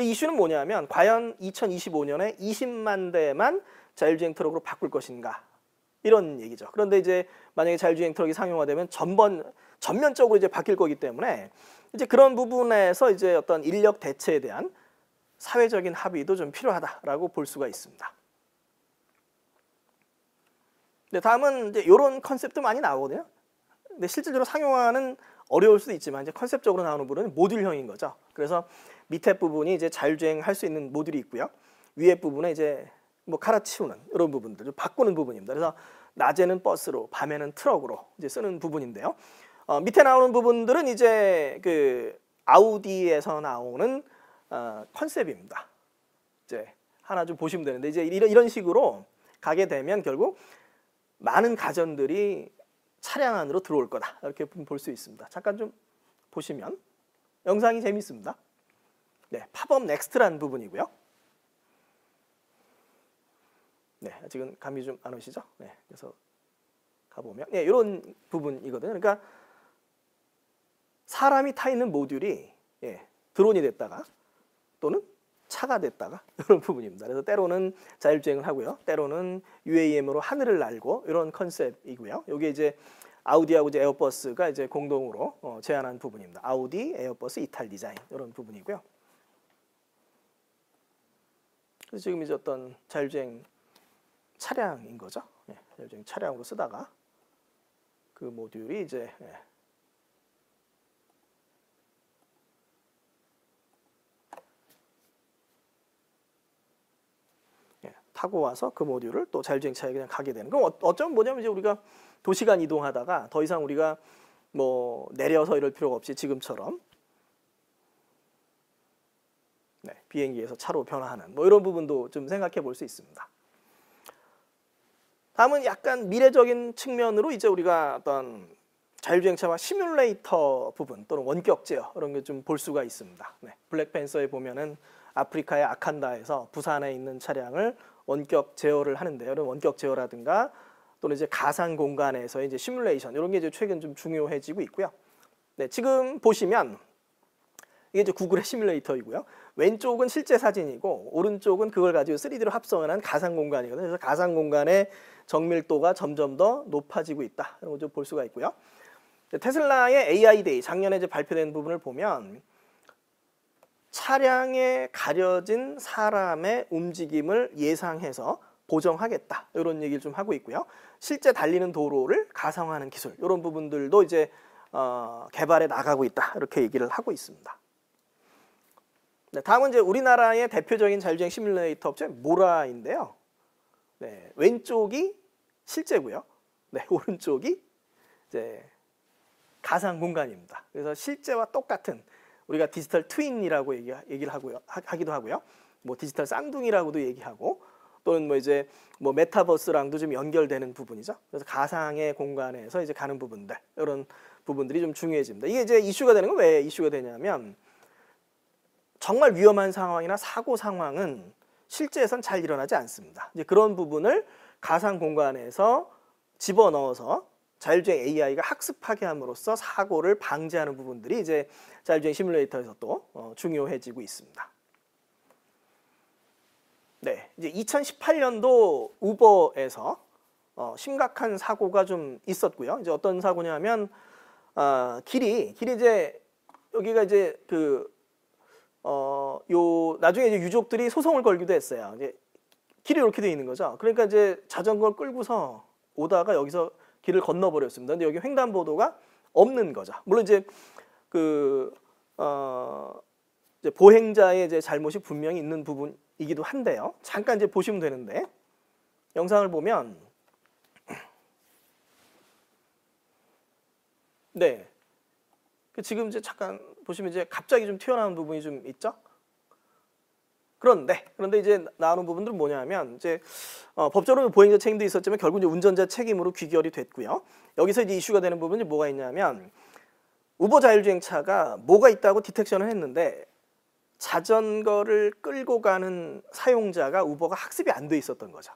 A: 근데 이슈는 뭐냐면 과연 2025년에 20만 대만 자율주행 트럭으로 바꿀 것인가 이런 얘기죠. 그런데 이제 만약에 자율주행 트럭이 상용화되면 전번 전면적으로 이제 바뀔 거기 때문에 이제 그런 부분에서 이제 어떤 인력 대체에 대한 사회적인 합의도 좀 필요하다라고 볼 수가 있습니다. 근 다음은 이제 이런 컨셉도 많이 나오거든요. 근데 실질적으로 상용화는 어려울 수도 있지만 이제 컨셉적으로 나오는 부분은 모듈형인 거죠. 그래서 밑에 부분이 이제 자율주행할 수 있는 모듈이 있고요. 위에 부분에 이제 뭐 갈아치우는 이런 부분들 좀 바꾸는 부분입니다. 그래서 낮에는 버스로, 밤에는 트럭으로 이제 쓰는 부분인데요. 어, 밑에 나오는 부분들은 이제 그 아우디에서 나오는 어, 컨셉입니다. 이제 하나 좀 보시면 되는데 이제 이런 이런 식으로 가게 되면 결국 많은 가전들이 차량 안으로 들어올 거다 이렇게 볼 수 있습니다. 잠깐 좀 보시면 영상이 재밌습니다. 네, 팝업 넥스트라는 부분이고요. 네, 아직은 감이 좀 안 오시죠? 네, 그래서 가보면 네, 이런 부분이거든요. 그러니까 사람이 타 있는 모듈이 예, 드론이 됐다가 또는 차가 됐다가 이런 부분입니다. 그래서 때로는 자율주행을 하고요. 때로는 UAM으로 하늘을 날고 이런 컨셉이고요. 이게 이제 아우디하고 이제 에어버스가 이제 공동으로 어, 제안한 부분입니다. 아우디, 에어버스, 이탈 디자인 이런 부분이고요. 그래서 지금 이제 어떤 자율주행 차량인 거죠. 예, 자율주행 차량으로 쓰다가 그 모듈이 이제 예, 예 타고 와서 그 모듈을 또 자율주행 차에 그냥 가게 되는. 그럼 어, 어쩌면 뭐냐면 이제 우리가 도시간 이동하다가 더 이상 우리가 뭐 내려서 이럴 필요가 없이 지금처럼 비행기에서 차로 변화하는 뭐 이런 부분도 좀 생각해 볼 수 있습니다. 다음은 약간 미래적인 측면으로 이제 우리가 어떤 자율주행차와 시뮬레이터 부분 또는 원격 제어 이런 게 좀 볼 수가 있습니다. 네, 블랙팬서에 보면은 아프리카의 아칸다에서 부산에 있는 차량을 원격 제어를 하는데요. 이런 원격 제어라든가 또는 이제 가상 공간에서 이제 시뮬레이션 이런 게 이제 최근 좀 중요해지고 있고요. 네, 지금 보시면 이게 이제 구글의 시뮬레이터이고요. 왼쪽은 실제 사진이고 오른쪽은 그걸 가지고 3D로 합성을 한 가상 공간이거든요. 그래서 가상 공간의 정밀도가 점점 더 높아지고 있다. 이런 걸볼 수가 있고요. 테슬라의 AI 데이 작년에 이제 발표된 부분을 보면 차량에 가려진 사람의 움직임을 예상해서 보정하겠다 이런 얘기를 좀 하고 있고요. 실제 달리는 도로를 가상화하는 기술 이런 부분들도 이제 어, 개발해 나가고 있다 이렇게 얘기를 하고 있습니다. 네, 다음은 이제 우리나라의 대표적인 자율주행 시뮬레이터 업체 모라인데요. 네, 왼쪽이 실제고요. 네, 오른쪽이 이제 가상 공간입니다. 그래서 실제와 똑같은 우리가 디지털 트윈이라고 얘기, 얘기를 하고요. 하, 기도 하고요. 뭐 디지털 쌍둥이라고도 얘기하고 또는 뭐 이제 뭐 메타버스랑도 좀 연결되는 부분이죠. 그래서 가상의 공간에서 이제 가는 부분들 이런 부분들이 좀 중요해집니다. 이게 이제 이슈가 되는 건 왜 이슈가 되냐면 정말 위험한 상황이나 사고 상황은 실제에선 잘 일어나지 않습니다. 이제 그런 부분을 가상 공간에서 집어넣어서 자율주행 AI가 학습하게 함으로써 사고를 방지하는 부분들이 이제 자율주행 시뮬레이터에서 또 어, 중요해지고 있습니다. 네, 이제 2018년도 우버에서 어, 심각한 사고가 좀 있었고요. 이제 어떤 사고냐면 어, 길이 길이 이제 여기가 이제 그 어요 나중에 이제 유족들이 소송을 걸기도 했어요. 이제 길이 이렇게 돼 있는 거죠. 그러니까 이제 자전거를 끌고서 오다가 여기서 길을 건너버렸습니다. 근데 여기 횡단보도가 없는 거죠. 물론 이제 그 어, 이제 보행자의 이제 잘못이 분명히 있는 부분이기도 한데요. 잠깐 이제 보시면 되는데 영상을 보면 네. 그 지금 이제 잠깐 보시면 이제 갑자기 좀 튀어나온 부분이 좀 있죠. 그런데 그런데 이제 나오는 부분들은 뭐냐면 이제 어, 법적으로 보행자 책임도 있었지만 결국 이제 운전자 책임으로 귀결이 됐고요. 여기서 이제 이슈가 되는 부분이 뭐가 있냐면 우버 자율주행차가 뭐가 있다고 디텍션을 했는데 자전거를 끌고 가는 사용자가 우버가 학습이 안 돼 있었던 거죠.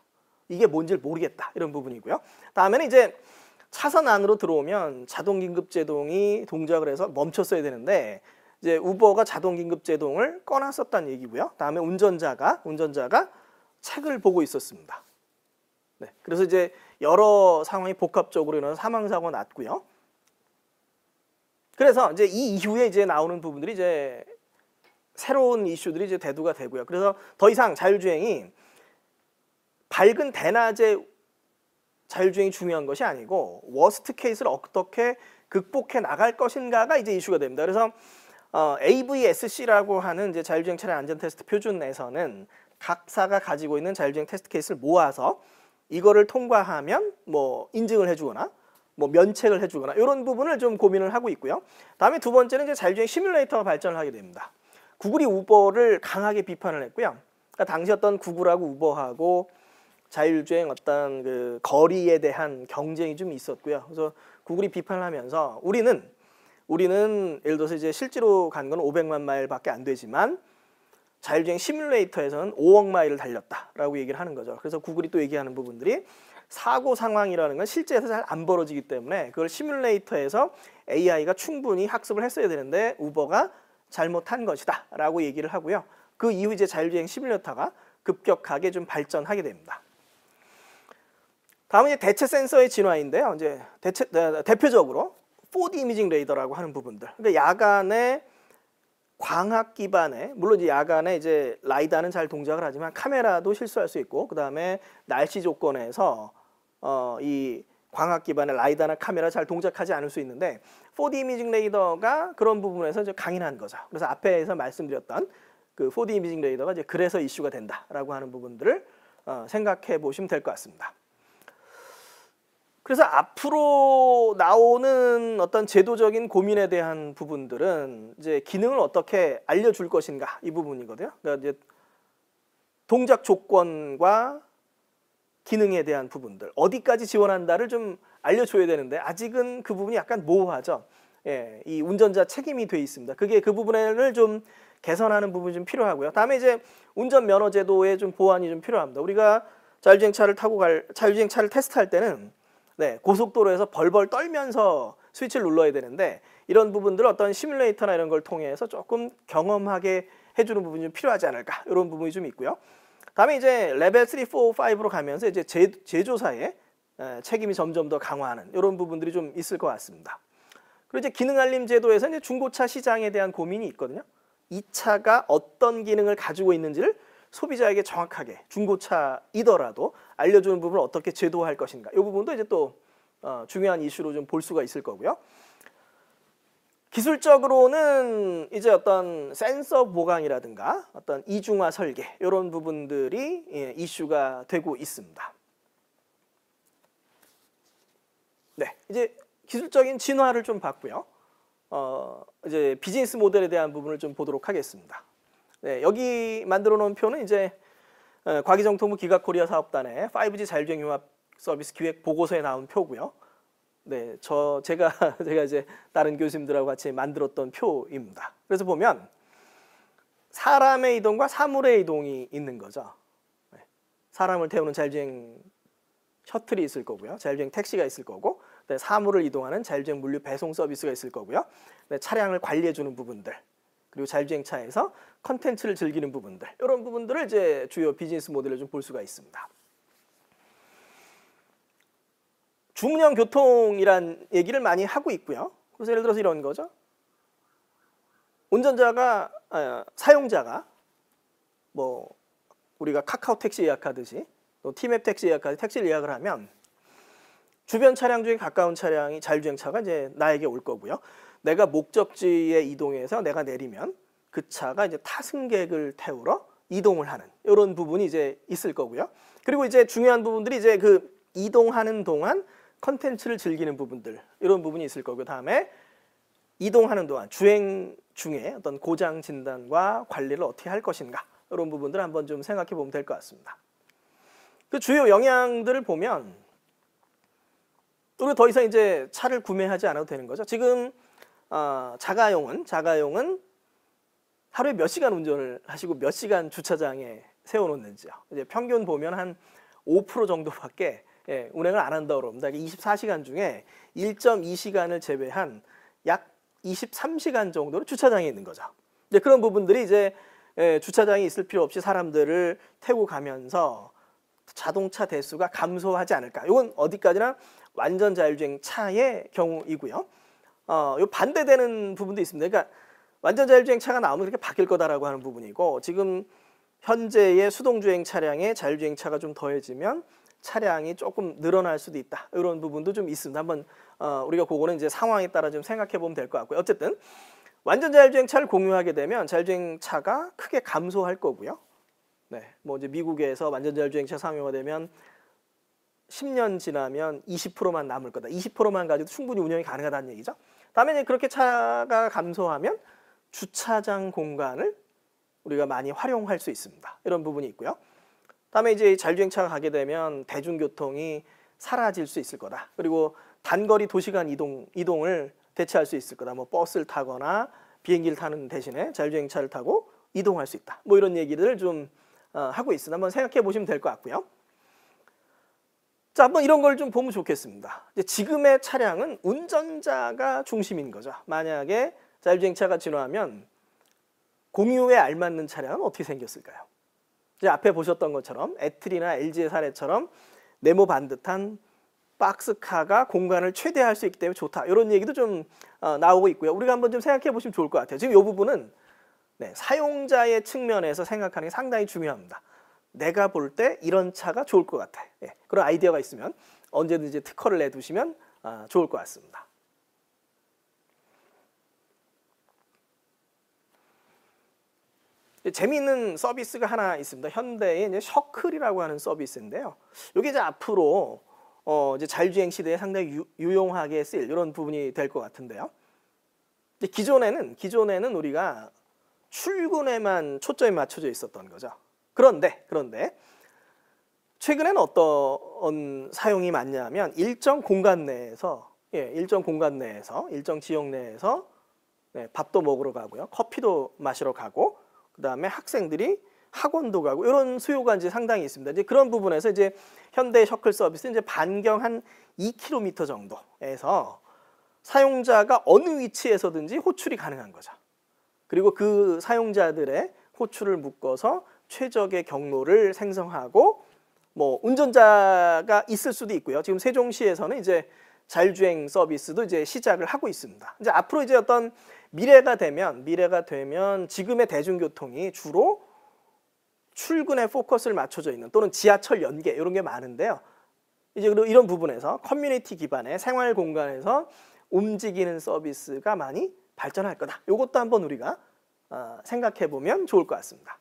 A: 이게 뭔지를 모르겠다 이런 부분이고요. 다음에는 이제 차선 안으로 들어오면 자동 긴급 제동이 동작을 해서 멈췄어야 되는데 이제 우버가 자동 긴급 제동을 꺼놨었다는 얘기고요. 다음에 운전자가 운전자가 책을 보고 있었습니다. 네, 그래서 이제 여러 상황이 복합적으로 이런 사망 사고 났고요. 그래서 이제 이 이후에 이제 나오는 부분들이 이제 새로운 이슈들이 이제 대두가 되고요. 그래서 더 이상 자율주행이 밝은 대낮에 자율주행이 중요한 것이 아니고 워스트 케이스를 어떻게 극복해 나갈 것인가가 이제 이슈가 됩니다. 그래서 어, AVSC라고 하는 이제 자율주행 차량 안전 테스트 표준에서는 각사가 가지고 있는 자율주행 테스트 케이스를 모아서 이거를 통과하면 뭐 인증을 해주거나 뭐 면책을 해주거나 이런 부분을 좀 고민을 하고 있고요. 다음에 두 번째는 이제 자율주행 시뮬레이터가 발전을 하게 됩니다. 구글이 우버를 강하게 비판을 했고요. 그러니까 당시 어떤 구글하고 우버하고 자율주행 어떤 그 거리에 대한 경쟁이 좀 있었고요. 그래서 구글이 비판하면서 우리는 우리는 예를 들어서 이제 실제로 간 건 500만 마일밖에 안 되지만 자율주행 시뮬레이터에서는 5억 마일을 달렸다라고 얘기를 하는 거죠. 그래서 구글이 또 얘기하는 부분들이 사고 상황이라는 건 실제에서 잘 안 벌어지기 때문에 그걸 시뮬레이터에서 AI가 충분히 학습을 했어야 되는데 우버가 잘못한 것이다라고 얘기를 하고요. 그 이후 이제 자율주행 시뮬레이터가 급격하게 좀 발전하게 됩니다. 다음은 이제 대체 센서의 진화인데요. 어, 이제 대체, 네, 네, 대표적으로 4D 이미징 레이더라고 하는 부분들. 그러니까 야간에 광학 기반의 물론 이제 야간에 이제 라이다는 잘 동작을 하지만 카메라도 실수할 수 있고 그 다음에 날씨 조건에서 어, 이 광학 기반의 라이다나 카메라 잘 동작하지 않을 수 있는데 4D 이미징 레이더가 그런 부분에서 이제 강인한 거죠. 그래서 앞에서 말씀드렸던 그 4D 이미징 레이더가 이제 그래서 이슈가 된다라고 하는 부분들을 어, 생각해 보시면 될 것 같습니다. 그래서 앞으로 나오는 어떤 제도적인 고민에 대한 부분들은 이제 기능을 어떻게 알려줄 것인가 이 부분이거든요. 그러니까 이제 동작 조건과 기능에 대한 부분들 어디까지 지원한다를 좀 알려줘야 되는데 아직은 그 부분이 약간 모호하죠. 예, 이 운전자 책임이 돼 있습니다. 그게 그 부분을 좀 개선하는 부분이 좀 필요하고요. 다음에 이제 운전 면허 제도에좀 보완이 좀 필요합니다. 우리가 자율주행차를 타고 갈 자율주행차를 테스트할 때는 네, 고속도로에서 벌벌 떨면서 스위치를 눌러야 되는데 이런 부분들 어떤 시뮬레이터나 이런 걸 통해서 조금 경험하게 해주는 부분이 좀 필요하지 않을까 이런 부분이 좀 있고요. 다음에 이제 레벨 3, 4, 5로 가면서 이제 제, 제조사의 책임이 점점 더 강화하는 이런 부분들이 좀 있을 것 같습니다. 그리고 이제 기능 알림 제도에서 이제 중고차 시장에 대한 고민이 있거든요. 이 차가 어떤 기능을 가지고 있는지를 소비자에게 정확하게 중고차이더라도 알려주는 부분을 어떻게 제도화할 것인가. 이 부분도 이제 또 어, 중요한 이슈로 좀 볼 수가 있을 거고요. 기술적으로는 이제 어떤 센서 보강이라든가 어떤 이중화 설계 이런 부분들이 예, 이슈가 되고 있습니다. 네, 이제 기술적인 진화를 좀 봤고요. 어, 이제 비즈니스 모델에 대한 부분을 좀 보도록 하겠습니다. 네, 여기 만들어 놓은 표는 이제 어, 과기정통부 기각코리아 사업단의 5G 자율주행 융합 서비스 기획 보고서에 나온 표고요. 네, 저 제가 제가 이제 다른 교수님들하고 같이 만들었던 표입니다. 그래서 보면 사람의 이동과 사물의 이동이 있는 거죠. 네, 사람을 태우는 자율주행 셔틀이 있을 거고요. 자율주행 택시가 있을 거고 네, 사물을 이동하는 자율주행 물류 배송 서비스가 있을 거고요. 네, 차량을 관리해주는 부분들 그리고 자율주행차에서 컨텐츠를 즐기는 부분들 이런 부분들을 이제 주요 비즈니스 모델을 좀 볼 수가 있습니다. 주문형 교통이란 얘기를 많이 하고 있고요. 그래서 예를 들어서 이런 거죠. 운전자가 아, 사용자가 뭐 우리가 카카오 택시 예약하듯이 또 티맵 택시 예약하듯이 택시를 예약을 하면 주변 차량 중에 가까운 차량이 자율주행차가 이제 나에게 올 거고요. 내가 목적지에 이동해서 내가 내리면 그 차가 이제 타승객을 태우러 이동을 하는 이런 부분이 이제 있을 거고요. 그리고 이제 중요한 부분들이 이제 그 이동하는 동안 컨텐츠를 즐기는 부분들 이런 부분이 있을 거고 다음에 이동하는 동안 주행 중에 어떤 고장 진단과 관리를 어떻게 할 것인가 이런 부분들 한번 좀 생각해 보면 될 것 같습니다. 그 주요 영향들을 보면 우리가 더 이상 이제 차를 구매하지 않아도 되는 거죠. 지금 어, 자가용은 자가용은 하루에 몇 시간 운전을 하시고 몇 시간 주차장에 세워놓는지요. 이제 평균 보면 한 5% 정도밖에 예, 운행을 안 한다고 그럽니다. 24시간 그러니까 중에 1.2시간을 제외한 약 23시간 정도는 주차장에 있는 거죠. 이제 그런 부분들이 이제 예, 주차장이 있을 필요 없이 사람들을 태고 가면서 자동차 대수가 감소하지 않을까. 이건 어디까지나 완전 자율주행 차의 경우이고요. 어, 요 반대되는 부분도 있습니다. 그러니까 완전 자율주행차가 나오면 그렇게 바뀔 거다라고 하는 부분이고 지금 현재의 수동주행 차량에 자율주행차가 좀 더해지면 차량이 조금 늘어날 수도 있다. 이런 부분도 좀 있습니다. 한번 어, 우리가 그거는 이제 상황에 따라 좀 생각해 보면 될 것 같고요. 어쨌든 완전 자율주행차를 공유하게 되면 자율주행차가 크게 감소할 거고요. 네, 뭐 이제 미국에서 완전 자율주행차 상용화되면 10년 지나면 20%만 남을 거다. 20%만 가지고 충분히 운영이 가능하다는 얘기죠. 다음에 그렇게 차가 감소하면 주차장 공간을 우리가 많이 활용할 수 있습니다. 이런 부분이 있고요. 다음에 이제 자율주행차가 가게 되면 대중교통이 사라질 수 있을 거다. 그리고 단거리 도시간 이동, 이동을 대체할 수 있을 거다. 뭐 버스를 타거나 비행기를 타는 대신에 자율주행차를 타고 이동할 수 있다. 뭐 이런 얘기를 좀 어, 하고 있으나 한번 생각해 보시면 될 것 같고요. 자, 한번 이런 걸 좀 보면 좋겠습니다. 지금의 차량은 운전자가 중심인 거죠. 만약에 자율주행차가 진화하면 공유에 알맞는 차량은 어떻게 생겼을까요? 이제 앞에 보셨던 것처럼 애틀이나 LG의 사례처럼 네모 반듯한 박스카가 공간을 최대할 수 있기 때문에 좋다. 이런 얘기도 좀 어, 나오고 있고요. 우리가 한번 좀 생각해 보시면 좋을 것 같아요. 지금 이 부분은 네, 사용자의 측면에서 생각하는 게 상당히 중요합니다. 내가 볼 때 이런 차가 좋을 것 같아. 예, 그런 아이디어가 있으면 언제든지 특허를 내두시면 아, 좋을 것 같습니다. 재미있는 서비스가 하나 있습니다. 현대의 이제 셔클이라고 하는 서비스인데요. 이게 이제 앞으로 어 이제 자율주행 시대에 상당히 유, 용하게 쓰일 이런 부분이 될 것 같은데요. 기존에는 기존에는 우리가 출근에만 초점이 맞춰져 있었던 거죠. 그런데 그런데 최근에는 어떤 사용이 많냐면 일정 공간 내에서 예, 일정 공간 내에서 일정 지역 내에서 네, 밥도 먹으러 가고요. 커피도 마시러 가고 그다음에 학생들이 학원도 가고 이런 수요가 이제 상당히 있습니다. 이제 그런 부분에서 이제 현대 셔클 서비스 이제 반경 한 2km 정도에서 사용자가 어느 위치에서든지 호출이 가능한 거죠. 그리고 그 사용자들의 호출을 묶어서 최적의 경로를 생성하고 뭐 운전자가 있을 수도 있고요. 지금 세종시에서는 이제 자율주행 서비스도 이제 시작을 하고 있습니다. 이제 앞으로 이제 어떤 미래가 되면 미래가 되면 지금의 대중교통이 주로 출근에 포커스를 맞춰져 있는 또는 지하철 연계 이런 게 많은데요. 이제 이런 부분에서 커뮤니티 기반의 생활 공간에서 움직이는 서비스가 많이 발전할 거다. 이것도 한번 우리가 어, 생각해 보면 좋을 것 같습니다.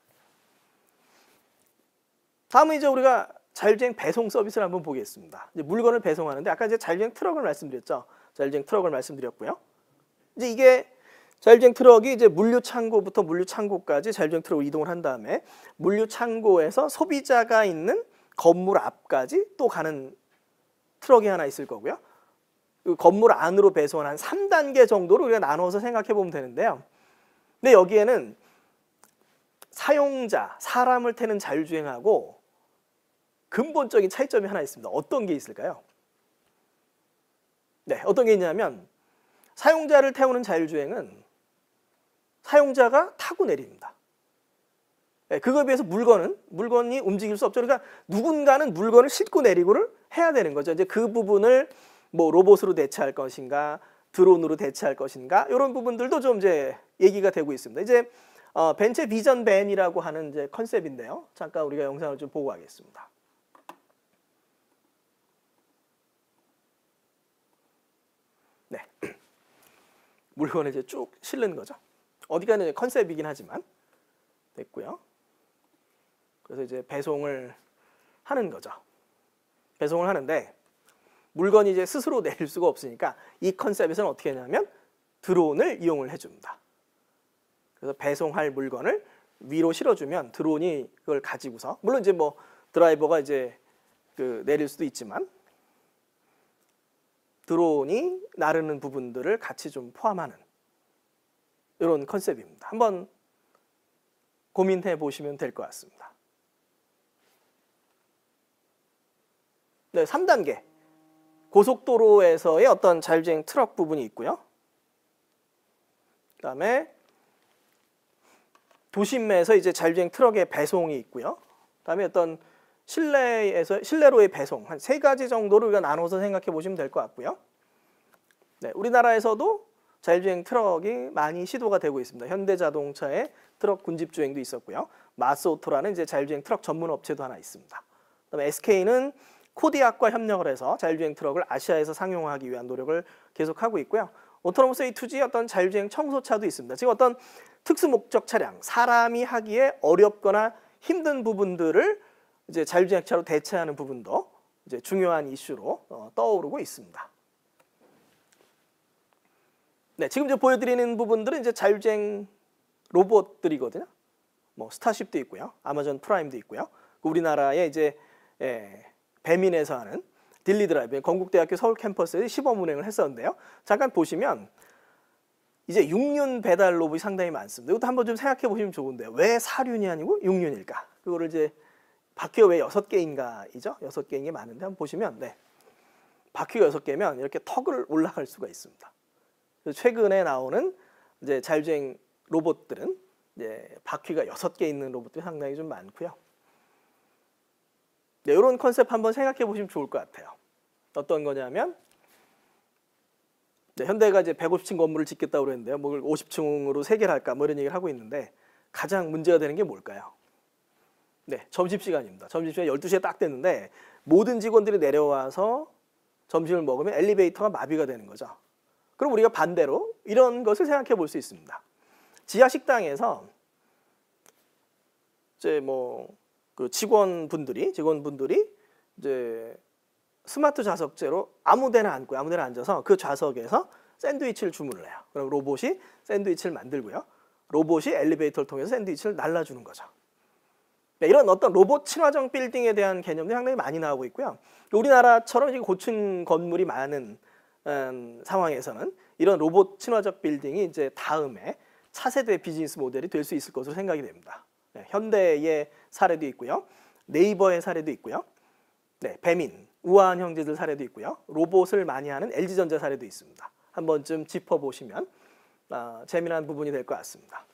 A: 다음은 이제 우리가 자율주행 배송 서비스를 한번 보겠습니다. 이제 물건을 배송하는데 아까 이제 자율주행 트럭을 말씀드렸죠. 자율주행 트럭을 말씀드렸고요. 이제 이게 자율주행 트럭이 이제 물류 창고부터 물류 창고까지 자율주행 트럭으로 이동을 한 다음에 물류 창고에서 소비자가 있는 건물 앞까지 또 가는 트럭이 하나 있을 거고요. 그 건물 안으로 배송을한 3단계 정도로 우리가 나눠서 생각해 보면 되는데요. 근데 여기에는 사용자, 사람을 태는 자율주행하고 근본적인 차이점이 하나 있습니다. 어떤 게 있을까요? 네, 어떤 게 있냐면 사용자를 태우는 자율주행은 사용자가 타고 내립니다. 네, 그거에 비해서 물건은 물건이 움직일 수 없죠. 그러니까 누군가는 물건을 싣고 내리고를 해야 되는 거죠. 이제 그 부분을 뭐 로봇으로 대체할 것인가, 드론으로 대체할 것인가 이런 부분들도 좀 이제 얘기가 되고 있습니다. 이제 어, 벤체 비전 밴이라고 하는 이제 컨셉인데요. 잠깐 우리가 영상을 좀 보고 하겠습니다. 물건을 이제 쭉 실는 거죠. 어디가는 컨셉이긴 하지만 됐고요. 그래서 이제 배송을 하는 거죠. 배송을 하는데 물건이 이제 스스로 내릴 수가 없으니까 이 컨셉에서는 어떻게 하냐면 드론을 이용을 해줍니다. 그래서 배송할 물건을 위로 실어주면 드론이 그걸 가지고서 물론 이제 뭐 드라이버가 이제 그 내릴 수도 있지만 드론이 나르는 부분들을 같이 좀 포함하는 이런 컨셉입니다. 한번 고민해 보시면 될 것 같습니다. 네, 3단계. 고속도로에서의 어떤 자율주행 트럭 부분이 있고요. 그 다음에 도심에서 이제 자율주행 트럭의 배송이 있고요. 그 다음에 어떤 실내에서 실내로의 배송 한 세 가지 정도를 우리가 나눠서 생각해 보시면 될 것 같고요. 네, 우리나라에서도 자율주행 트럭이 많이 시도가 되고 있습니다. 현대자동차의 트럭 군집주행도 있었고요. 마스오토라는 이제 자율주행 트럭 전문 업체도 하나 있습니다. 그다음에 SK는 코디악과 협력을 해서 자율주행 트럭을 아시아에서 상용화하기 위한 노력을 계속하고 있고요. 오토노머스 A2G 어떤 자율주행 청소차도 있습니다. 지금 어떤 특수 목적 차량, 사람이 하기에 어렵거나 힘든 부분들을 이제 자율주행차로 대체하는 부분도 이제 중요한 이슈로 어, 떠오르고 있습니다. 네, 지금 이제 보여드리는 부분들은 이제 자율주행 로봇들이거든요. 뭐 스타쉽도 있고요, 아마존 프라임도 있고요. 그 우리나라의 이제 예, 배민에서 하는 딜리드라이브 건국대학교 서울 캠퍼스에 시범 운행을 했었는데요. 잠깐 보시면 이제 육륜 배달 로봇이 상당히 많습니다. 이것도 한번 좀 생각해 보시면 좋은데 왜 사륜이 아니고 육륜일까? 그거를 이제 바퀴가 왜 여섯 개인가이죠? 여섯 개인 게 많은데 한번 보시면 네. 바퀴가 여섯 개면 이렇게 턱을 올라갈 수가 있습니다. 최근에 나오는 이제 자율주행 로봇들은 이제 바퀴가 여섯 개 있는 로봇들이 상당히 좀 많고요. 네, 이런 컨셉 한번 생각해 보시면 좋을 것 같아요. 어떤 거냐면 네, 현대가 이제 150층 건물을 짓겠다고 그는데요뭐 50층으로 세개를 할까 뭐 이런 얘기를 하고 있는데 가장 문제가 되는 게 뭘까요? 네, 점심시간입니다. 점심시간 12시에 딱 됐는데 모든 직원들이 내려와서 점심을 먹으면 엘리베이터가 마비가 되는 거죠. 그럼 우리가 반대로 이런 것을 생각해 볼 수 있습니다. 지하 식당에서 이제 뭐 그 직원분들이 직원분들이 이제 스마트 좌석제로 아무데나 앉고 아무데나 앉아서 그 좌석에서 샌드위치를 주문을 해요. 그럼 로봇이 샌드위치를 만들고요. 로봇이 엘리베이터를 통해서 샌드위치를 날라주는 거죠. 네, 이런 어떤 로봇 친화적 빌딩에 대한 개념도 상당히 많이 나오고 있고요. 우리나라처럼 이제 고층 건물이 많은 음, 상황에서는 이런 로봇 친화적 빌딩이 이제 다음에 차세대 비즈니스 모델이 될 수 있을 것으로 생각이 됩니다. 네, 현대의 사례도 있고요. 네이버의 사례도 있고요. 네, 배민, 우아한 형제들 사례도 있고요. 로봇을 많이 하는 LG전자 사례도 있습니다. 한 번쯤 짚어보시면 어, 재미난 부분이 될 것 같습니다.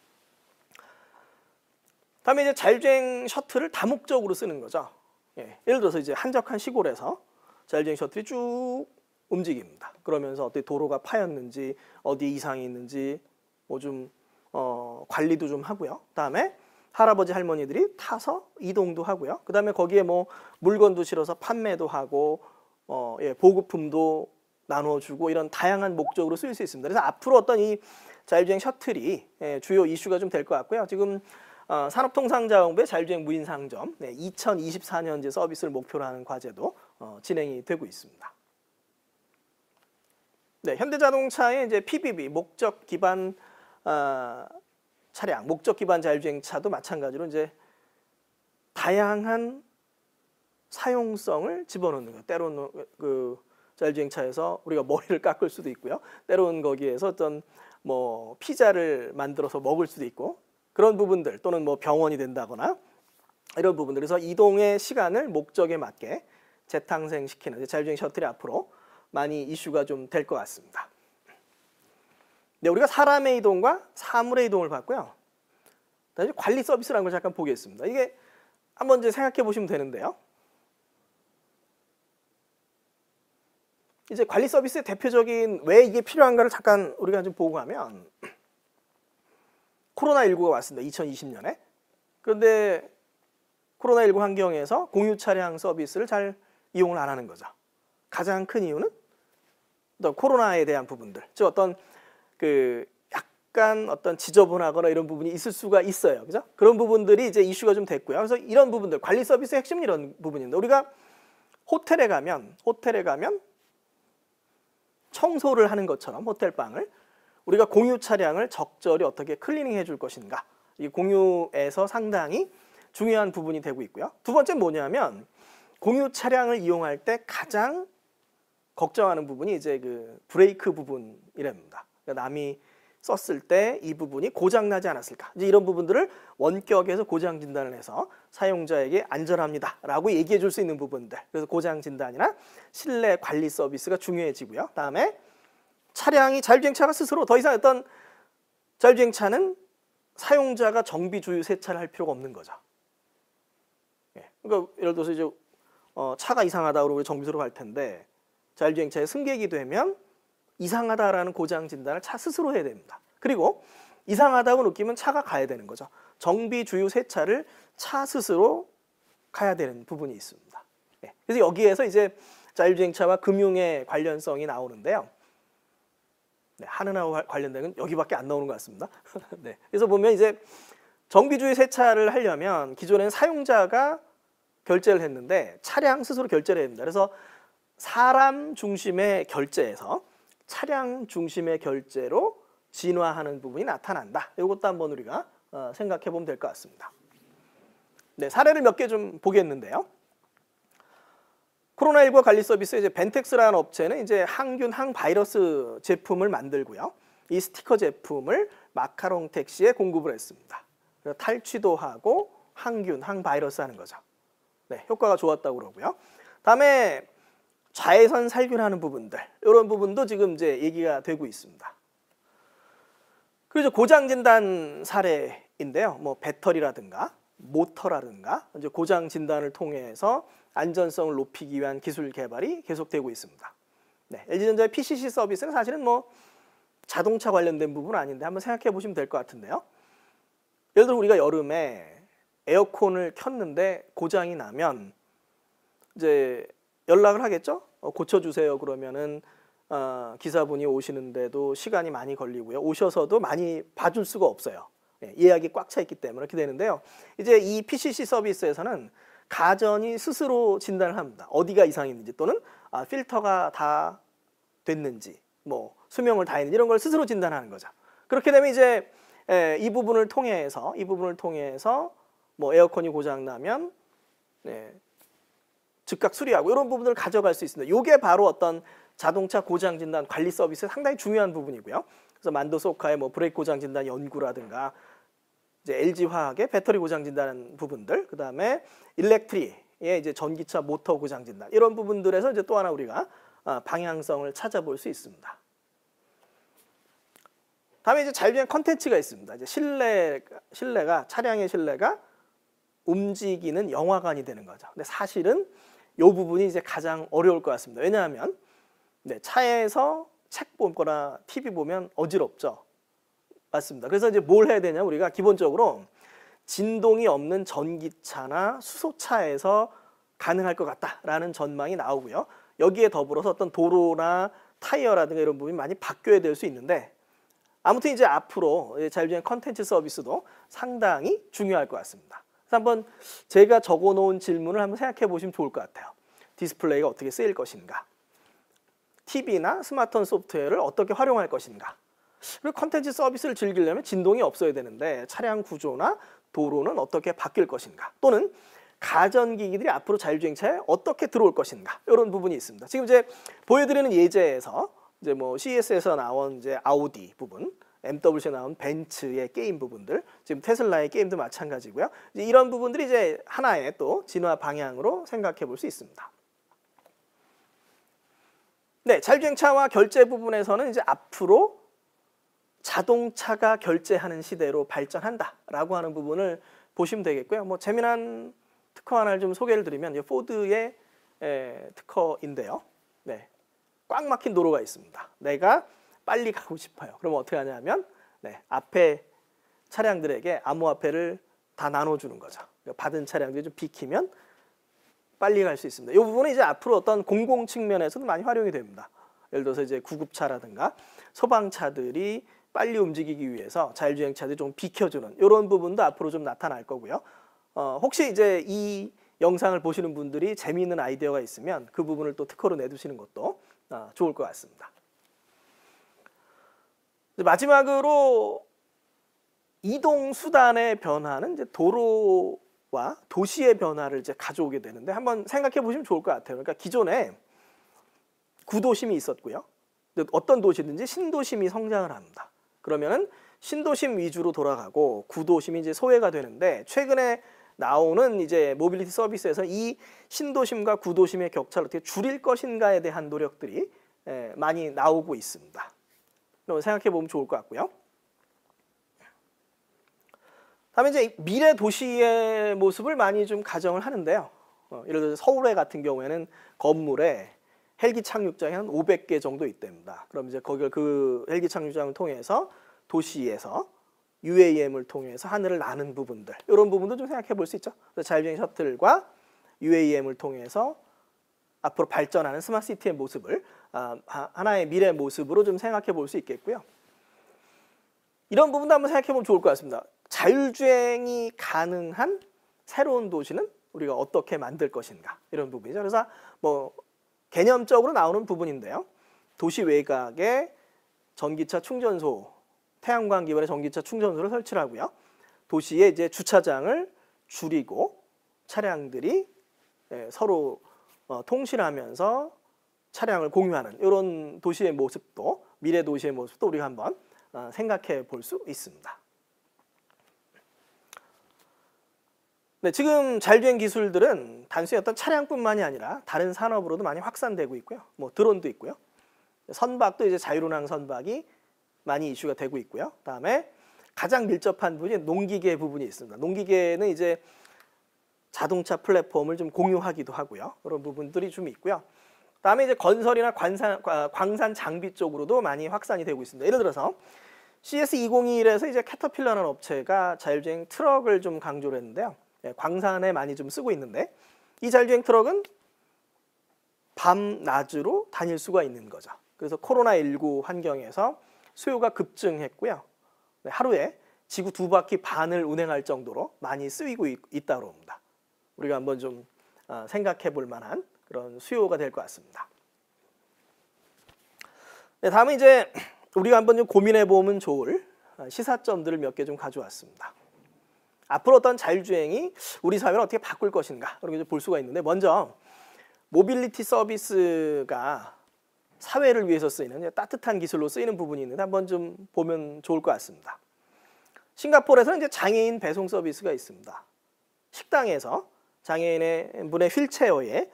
A: 다음에 이제 자율주행 셔틀을 다목적으로 쓰는 거죠. 예. 예를 들어서 이제 한적한 시골에서 자율주행 셔틀이 쭉 움직입니다. 그러면서 어떻게 도로가 파였는지 어디 이상이 있는지 뭐 좀 어, 관리도 좀 하고요. 그다음에 할아버지 할머니들이 타서 이동도 하고요. 그다음에 거기에 뭐 물건도 실어서 판매도 하고 어, 예, 보급품도 나눠주고 이런 다양한 목적으로 쓰일 수 있습니다. 그래서 앞으로 어떤 이 자율주행 셔틀이 예, 주요 이슈가 좀 될 것 같고요. 지금 어, 산업통상자원부의 자율주행 무인 상점 네, 2024년 제 서비스를 목표로 하는 과제도 어, 진행이 되고 있습니다. 네, 현대자동차의 이제 PBB 목적 기반 어, 차량, 목적 기반 자율주행차도 마찬가지로 이제 다양한 사용성을 집어넣는 거예요. 때로는 그 자율주행차에서 우리가 머리를 깎을 수도 있고요. 때로는 거기에서 어떤 뭐 피자를 만들어서 먹을 수도 있고 그런 부분들 또는 뭐 병원이 된다거나 이런 부분들 그래서 이동의 시간을 목적에 맞게 재탕생시키는 자율주행 셔틀이 앞으로 많이 이슈가 좀 될 것 같습니다. 네, 우리가 사람의 이동과 사물의 이동을 봤고요. 다시 관리 서비스라는 걸 잠깐 보겠습니다. 이게 한번 이제 생각해 보시면 되는데요. 이제 관리 서비스의 대표적인 왜 이게 필요한가를 잠깐 우리가 좀 보고 가면 코로나19가 왔습니다. 2020년에. 그런데 코로나19 환경에서 공유 차량 서비스를 잘 이용을 안 하는 거죠. 가장 큰 이유는 코로나에 대한 부분들. 즉 어떤 그 약간 어떤 지저분하거나 이런 부분이 있을 수가 있어요. 그죠? 그런 부분들이 이제 이슈가 좀 됐고요. 그래서 이런 부분들 관리 서비스 의 핵심 이런 부분인데 우리가 호텔에 가면 호텔에 가면 청소를 하는 것처럼 호텔 방을 우리가 공유 차량을 적절히 어떻게 클리닝해 줄 것인가 이 공유에서 상당히 중요한 부분이 되고 있고요. 두 번째 뭐냐면 공유 차량을 이용할 때 가장 걱정하는 부분이 이제 그 브레이크 부분이랍니다. 그러니까 남이 썼을 때 이 부분이 고장나지 않았을까 이제 이런 부분들을 원격에서 고장 진단을 해서 사용자에게 안전합니다 라고 얘기해 줄 수 있는 부분들 그래서 고장 진단이나 실내 관리 서비스가 중요해지고요 다음에 차량이 자율주행차가 스스로 더 이상 어떤 자율주행차는 사용자가 정비 주유 세차를 할 필요가 없는 거죠. 예. 그러니까 예를 들어서 이제 어, 차가 이상하다 그러고 정비소로 갈 텐데 자율주행차의 승객이 되면 이상하다라는 고장 진단을 차 스스로 해야 됩니다. 그리고 이상하다고 느끼면 차가 가야 되는 거죠. 정비 주유 세차를 차 스스로 가야 되는 부분이 있습니다. 예. 그래서 여기에서 이제 자율주행차와 금융의 관련성이 나오는데요. 네, 하늘하와 관련된 건 여기밖에 안 나오는 것 같습니다. 네, 그래서 보면 이제 정비주의 세차를 하려면 기존에는 사용자가 결제를 했는데 차량 스스로 결제를 합니다. 그래서 사람 중심의 결제에서 차량 중심의 결제로 진화하는 부분이 나타난다. 이것도 한번 우리가 어, 생각해 보면 될 것 같습니다. 네, 사례를 몇 개 좀 보겠는데요. 코로나19 관리 서비스 이제 벤텍스라는 업체는 이제 항균 항바이러스 제품을 만들고요. 이 스티커 제품을 마카롱 택시에 공급을 했습니다. 탈취도 하고 항균 항바이러스 하는 거죠. 네, 효과가 좋았다고 그러고요. 다음에 좌회선 살균하는 부분들 이런 부분도 지금 이제 얘기가 되고 있습니다. 그리고 고장 진단 사례인데요. 뭐 배터리라든가 모터라든가 이제 고장 진단을 통해서 안전성을 높이기 위한 기술 개발이 계속되고 있습니다. 네, LG전자의 PCC 서비스는 사실은 뭐 자동차 관련된 부분은 아닌데 한번 생각해 보시면 될 것 같은데요. 예를 들어 우리가 여름에 에어컨을 켰는데 고장이 나면 이제 연락을 하겠죠? 어, 고쳐주세요 그러면은 어, 기사분이 오시는데도 시간이 많이 걸리고요. 오셔서도 많이 봐줄 수가 없어요. 예, 약이꽉 차 있기 때문에 그렇게 되는데요. 이제 이 PCC 서비스에서는 가전이 스스로 진단을 합니다. 어디가 이상했는지 또는 아, 필터가 다 됐는지 뭐 수명을 다 했는지 이런 걸 스스로 진단하는 거죠. 그렇게 되면 이제 에, 이 부분을 통해서 이 부분을 통해서 뭐 에어컨이 고장 나면 네, 즉각 수리하고 이런 부분을 가져갈 수 있습니다. 이게 바로 어떤 자동차 고장 진단 관리 서비스의 상당히 중요한 부분이고요. 그래서 만도소카의 뭐 브레이크 고장 진단 연구라든가 이제 LG 화학의 배터리 고장 진단 부분들, 그 다음에 일렉트리의 이제 전기차 모터 고장 진단 이런 부분들에서 이제 또 하나 우리가 아, 방향성을 찾아볼 수 있습니다. 다음에 이제 자율주행 컨텐츠가 있습니다. 이제 실내 실내가 차량의 실내가 움직이는 영화관이 되는 거죠. 근데 사실은 이 부분이 이제 가장 어려울 것 같습니다. 왜냐하면 네, 차에서 책 보거나 TV 보면 어지럽죠. 맞습니다. 그래서 이제 뭘 해야 되냐 우리가 기본적으로 진동이 없는 전기차나 수소차에서 가능할 것 같다라는 전망이 나오고요. 여기에 더불어서 어떤 도로나 타이어라든가 이런 부분이 많이 바뀌어야 될 수 있는데 아무튼 이제 앞으로 자율주행 컨텐츠 서비스도 상당히 중요할 것 같습니다. 그래서 한번 제가 적어놓은 질문을 한번 생각해 보시면 좋을 것 같아요. 디스플레이가 어떻게 쓰일 것인가? TV나 스마트폰 소프트웨어를 어떻게 활용할 것인가? 그리고 컨텐츠 서비스를 즐기려면 진동이 없어야 되는데 차량 구조나 도로는 어떻게 바뀔 것인가 또는 가전기기들이 앞으로 자율주행차에 어떻게 들어올 것인가 이런 부분이 있습니다. 지금 이제 보여드리는 예제에서 이제 뭐 CES에서 나온 이제 아우디 부분 MWC에 나온 벤츠의 게임 부분들, 지금 테슬라의 게임도 마찬가지고요. 이런 부분들이 이제 하나의 또 진화 방향으로 생각해 볼 수 있습니다. 네, 자율주행차와 결제 부분에서는 이제 앞으로 자동차가 결제하는 시대로 발전한다라고 하는 부분을 보시면 되겠고요. 뭐 재미난 특허 하나를 좀 소개를 드리면 포드의 에, 특허인데요. 네, 꽉 막힌 도로가 있습니다. 내가 빨리 가고 싶어요. 그럼 어떻게 하냐면 네, 앞에 차량들에게 암호화폐를 다 나눠주는 거죠. 그러니까 받은 차량들이 좀 비키면 빨리 갈 수 있습니다. 이 부분은 이제 앞으로 어떤 공공 측면에서도 많이 활용이 됩니다. 예를 들어서 이제 구급차라든가 소방차들이 빨리 움직이기 위해서 자율주행차들이 좀 비켜주는 이런 부분도 앞으로 좀 나타날 거고요. 어, 혹시 이제 이 영상을 보시는 분들이 재미있는 아이디어가 있으면 그 부분을 또 특허로 내두시는 것도 어, 좋을 것 같습니다. 마지막으로 이동 수단의 변화는 이제 도로와 도시의 변화를 이제 가져오게 되는데 한번 생각해 보시면 좋을 것 같아요. 그러니까 기존에 구도심이 있었고요. 어떤 도시든지 신도심이 성장을 합니다. 그러면은 신도심 위주로 돌아가고 구도심이 이제 소외가 되는데 최근에 나오는 이제 모빌리티 서비스에서 이 신도심과 구도심의 격차를 어떻게 줄일 것인가에 대한 노력들이 예, 많이 나오고 있습니다. 생각해 보면 좋을 것 같고요. 다음에 이제 미래 도시의 모습을 많이 좀 가정을 하는데요. 어, 예를 들어 서울의 같은 경우에는 건물에 헬기 착륙장이 한 500개 정도 있답니다. 그럼 이제 거기를 그 헬기 착륙장을 통해서 도시에서 UAM을 통해서 하늘을 나는 부분들 이런 부분도 좀 생각해 볼 수 있죠. 그래서 자율주행 셔틀과 UAM을 통해서 앞으로 발전하는 스마트시티의 모습을 아, 하나의 미래 모습으로 좀 생각해 볼 수 있겠고요. 이런 부분도 한번 생각해 보면 좋을 것 같습니다. 자율주행이 가능한 새로운 도시는 우리가 어떻게 만들 것인가 이런 부분이죠. 그래서 뭐 개념적으로 나오는 부분인데요. 도시 외곽에 전기차 충전소, 태양광 기반의 전기차 충전소를 설치 하고요. 도시에 이제 주차장을 줄이고 차량들이 예, 서로 어, 통신하면서 차량을 공유하는 이런 도시의 모습도 미래 도시의 모습도 우리가 한번 어, 생각해 볼 수 있습니다. 네, 지금 잘된 기술들은 단순히 어떤 차량뿐만이 아니라 다른 산업으로도 많이 확산되고 있고요. 뭐 드론도 있고요. 선박도 이제 자유로운 선박이 많이 이슈가 되고 있고요. 그다음에 가장 밀접한 부분이 농기계 부분이 있습니다. 농기계는 이제 자동차 플랫폼을 좀 공유하기도 하고요. 그런 부분들이 좀 있고요. 그다음에 이제 건설이나 관산, 광산 장비 쪽으로도 많이 확산이 되고 있습니다. 예를 들어서 CS 201에서 2 이제 캐터필러라는 업체가 자율주행 트럭을 좀 강조를 했는데요. 네, 광산에 많이 좀 쓰고 있는데 이 자율주행 트럭은 밤 낮으로 다닐 수가 있는 거죠. 그래서 코로나19 환경에서 수요가 급증했고요. 네, 하루에 지구 두 바퀴 반을 운행할 정도로 많이 쓰이고 있다고 합니다. 우리가 한번 좀 아, 생각해 볼 만한 그런 수요가 될 것 같습니다. 네, 다음은 이제 우리가 한번 좀 고민해 보면 좋을 아, 시사점들을 몇 개 좀 가져왔습니다. 앞으로 어떤 자율주행이 우리 사회를 어떻게 바꿀 것인가 이렇게 볼 수가 있는데 먼저 모빌리티 서비스가 사회를 위해서 쓰이는 따뜻한 기술로 쓰이는 부분이 있는데 한번 좀 보면 좋을 것 같습니다. 싱가포르에서는 이제 장애인 배송 서비스가 있습니다. 식당에서 장애인의 분의 휠체어에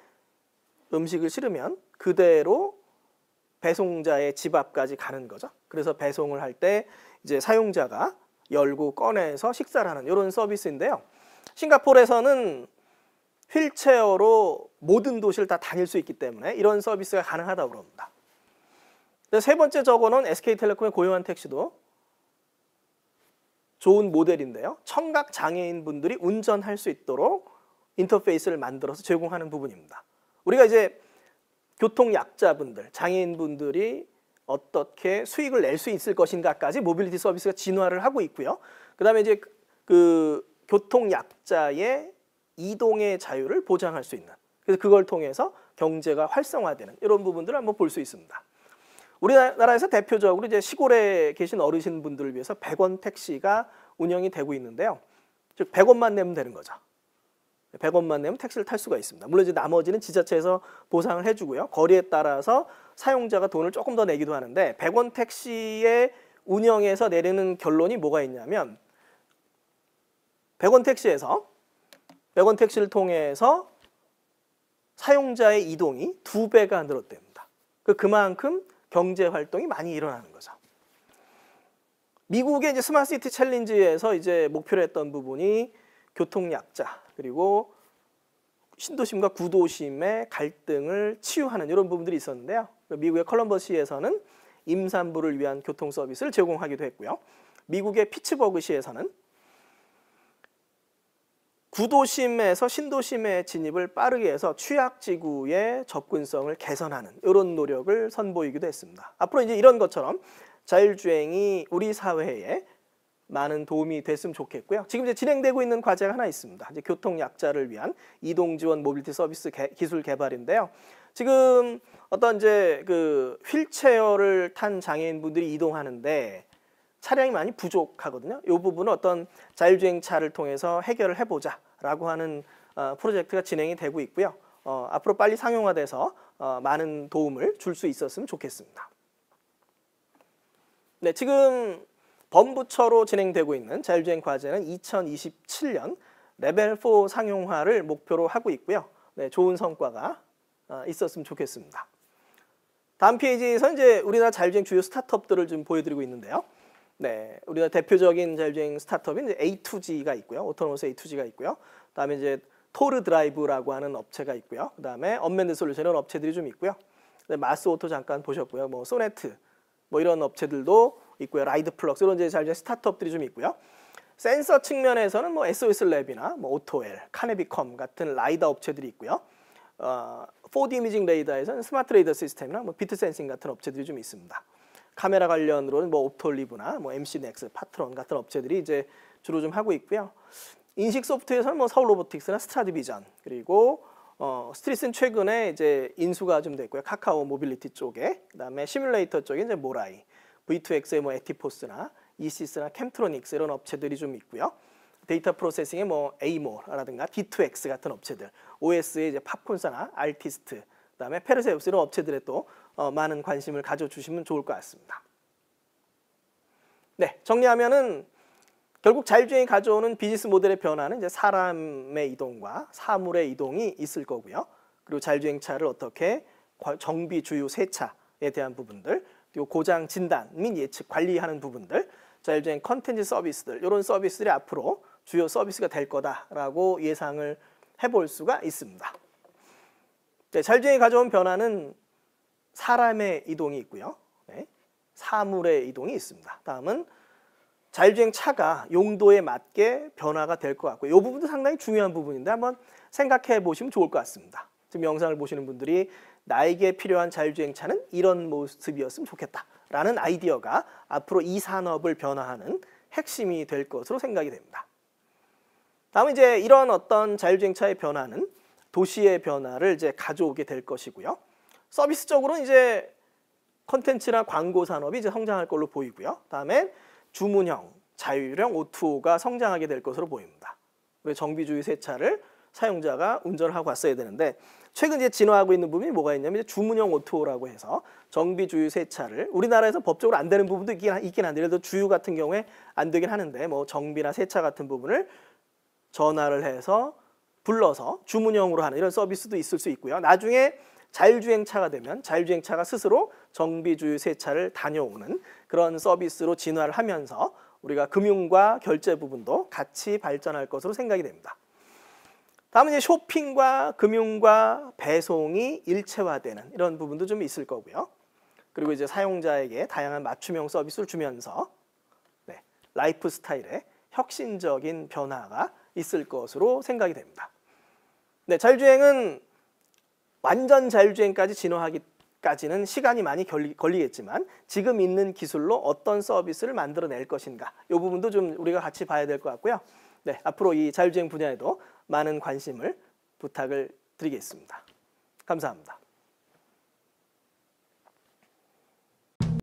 A: 음식을 실으면 그대로 배송자의 집 앞까지 가는 거죠. 그래서 배송을 할 때 이제 사용자가 열고 꺼내서 식사를 하는 이런 서비스인데요. 싱가포르에서는 휠체어로 모든 도시를 다 다닐 수 있기 때문에 이런 서비스가 가능하다고 합니다. 세 번째 저거는 SK텔레콤의 고요한 택시도 좋은 모델인데요. 청각 장애인분들이 운전할 수 있도록 인터페이스를 만들어서 제공하는 부분입니다. 우리가 이제 교통 약자분들, 장애인분들이 어떻게 수익을 낼 수 있을 것인가까지 모빌리티 서비스가 진화를 하고 있고요. 그다음에 이제 그 교통 약자의 이동의 자유를 보장할 수 있는 그래서 그걸 통해서 경제가 활성화되는 이런 부분들을 한번 볼 수 있습니다. 우리나라에서 대표적으로 이제 시골에 계신 어르신 분들을 위해서 100원 택시가 운영이 되고 있는데요. 즉 100원만 내면 되는 거죠. 100원만 내면 택시를 탈 수가 있습니다. 물론 이제 나머지는 지자체에서 보상을 해주고요. 거리에 따라서 사용자가 돈을 조금 더 내기도 하는데 100원 택시의 운영에서 내리는 결론이 뭐가 있냐면 100원 택시에서 100원 택시를 통해서 사용자의 이동이 두 배가 늘었답니다. 그 그만큼 경제 활동이 많이 일어나는 거죠. 미국의 이제 스마트시티 챌린지에서 이제 목표로 했던 부분이 교통 약자 그리고 신도심과 구도심의 갈등을 치유하는 이런 부분들이 있었는데요. 미국의 컬럼버시에서는 임산부를 위한 교통 서비스를 제공하기도 했고요. 미국의 피츠버그시에서는 구도심에서 신도심의 진입을 빠르게 해서 취약지구의 접근성을 개선하는 이런 노력을 선보이기도 했습니다. 앞으로 이제 이런 것처럼 자율주행이 우리 사회에 많은 도움이 됐으면 좋겠고요. 지금 이제 진행되고 있는 과제가 하나 있습니다. 이제 교통약자를 위한 이동지원 모빌티 서비스 개, 기술 개발인데요. 지금 어떤 이제 그 휠체어를 탄 장애인분들이 이동하는데 차량이 많이 부족하거든요. 이 부분은 어떤 자율주행차를 통해서 해결을 해보자라고 하는 어, 프로젝트가 진행이 되고 있고요. 어, 앞으로 빨리 상용화돼서 어, 많은 도움을 줄 수 있었으면 좋겠습니다. 네, 지금 범부처로 진행되고 있는 자율주행 과제는 2027년 레벨 4 상용화를 목표로 하고 있고요. 네, 좋은 성과가 어, 있었으면 좋겠습니다. 다음 페이지에서 이제 우리나라 자율주행 주요 스타트업들을 좀 보여드리고 있는데요. 네, 우리가 대표적인 자율주행 스타트업인 A2G가 있고요. 오토노스 A2G가 있고요. 그다음에 이제 토르 드라이브라고 하는 업체가 있고요. 그다음에 업맨드 솔루션 이 업체들이 좀 있고요. 마스 오토 잠깐 보셨고요. 뭐 소네트 뭐 이런 업체들도 있고요. 라이드 플럭스 이런 이제 자율주행 스타트업들이 좀 있고요. 센서 측면에서는 뭐 SOS 랩이나 뭐 오토엘, 카네비컴 같은 라이다 업체들이 있고요. 어, 4D 이미징 레이더에서는 스마트 레이더 시스템이나 뭐 비트 센싱 같은 업체들이 좀 있습니다. 카메라 관련으로는 뭐 옵톨리브나 뭐 MC넥스, 파트론 같은 업체들이 이제 주로 좀 하고 있고요. 인식 소프트에서는 뭐 서울 로보틱스나 스트라디비전 그리고 어, 스트리스는 최근에 이제 인수가 좀 됐고요. 카카오 모빌리티 쪽에 그다음에 시뮬레이터 쪽에 이제 모라이, V2X의 뭐 에티포스나 이시스나 캠트로닉스 이런 업체들이 좀 있고요. 데이터 프로세싱의 뭐 에이모라든가 D2X 같은 업체들, OS의 이제 팝콘사나 알티스트, 그다음에 페르세우스 이런 업체들에 또 어, 많은 관심을 가져주시면 좋을 것 같습니다. 네, 정리하면은 결국 자율주행이 가져오는 비즈니스 모델의 변화는 이제 사람의 이동과 사물의 이동이 있을 거고요. 그리고 자율주행차를 어떻게 정비 주유 세차에 대한 부분들, 그리고 고장 진단 및 예측 관리하는 부분들, 자율주행 컨텐츠 서비스들 이런 서비스들이 앞으로 주요 서비스가 될 거다라고 예상을 해볼 수가 있습니다. 네, 자율주행이 가져온 변화는 사람의 이동이 있고요. 네, 사물의 이동이 있습니다. 다음은 자율주행 차가 용도에 맞게 변화가 될 것 같고요. 이 부분도 상당히 중요한 부분인데 한번 생각해 보시면 좋을 것 같습니다. 지금 영상을 보시는 분들이 나에게 필요한 자율주행 차는 이런 모습이었으면 좋겠다라는 아이디어가 앞으로 이 산업을 변화하는 핵심이 될 것으로 생각이 됩니다. 다음 이제 이런 어떤 자율주행차의 변화는 도시의 변화를 이제 가져오게 될 것이고요. 서비스적으로는 이제 컨텐츠나 광고 산업이 이제 성장할 걸로 보이고요. 다음에 주문형, 자율형 O2O가 성장하게 될 것으로 보입니다. 왜 정비주의 세차를 사용자가 운전을 하고 왔어야 되는데 최근 이제 진화하고 있는 부분이 뭐가 있냐면 이제 주문형 오토라고 해서 정비주유 세차를 우리나라에서 법적으로 안 되는 부분도 있긴, 있긴 한데 그래도 주유 같은 경우에 안 되긴 하는데 뭐 정비나 세차 같은 부분을 전화를 해서 불러서 주문형으로 하는 이런 서비스도 있을 수 있고요. 나중에 자율주행차가 되면 자율주행차가 스스로 정비주유 세차를 다녀오는 그런 서비스로 진화를 하면서 우리가 금융과 결제 부분도 같이 발전할 것으로 생각이 됩니다. 다음은 이제 쇼핑과 금융과 배송이 일체화되는 이런 부분도 좀 있을 거고요. 그리고 이제 사용자에게 다양한 맞춤형 서비스를 주면서 네, 라이프 스타일의 혁신적인 변화가 있을 것으로 생각이 됩니다. 네, 자율주행은 완전 자율주행까지 진화하기까지는 시간이 많이 걸리, 겠지만 지금 있는 기술로 어떤 서비스를 만들어낼 것인가 이 부분도 좀 우리가 같이 봐야 될 것 같고요. 네, 앞으로 이 자율주행 분야에도 많은 관심을 부탁을 드리겠습니다. 감사합니다.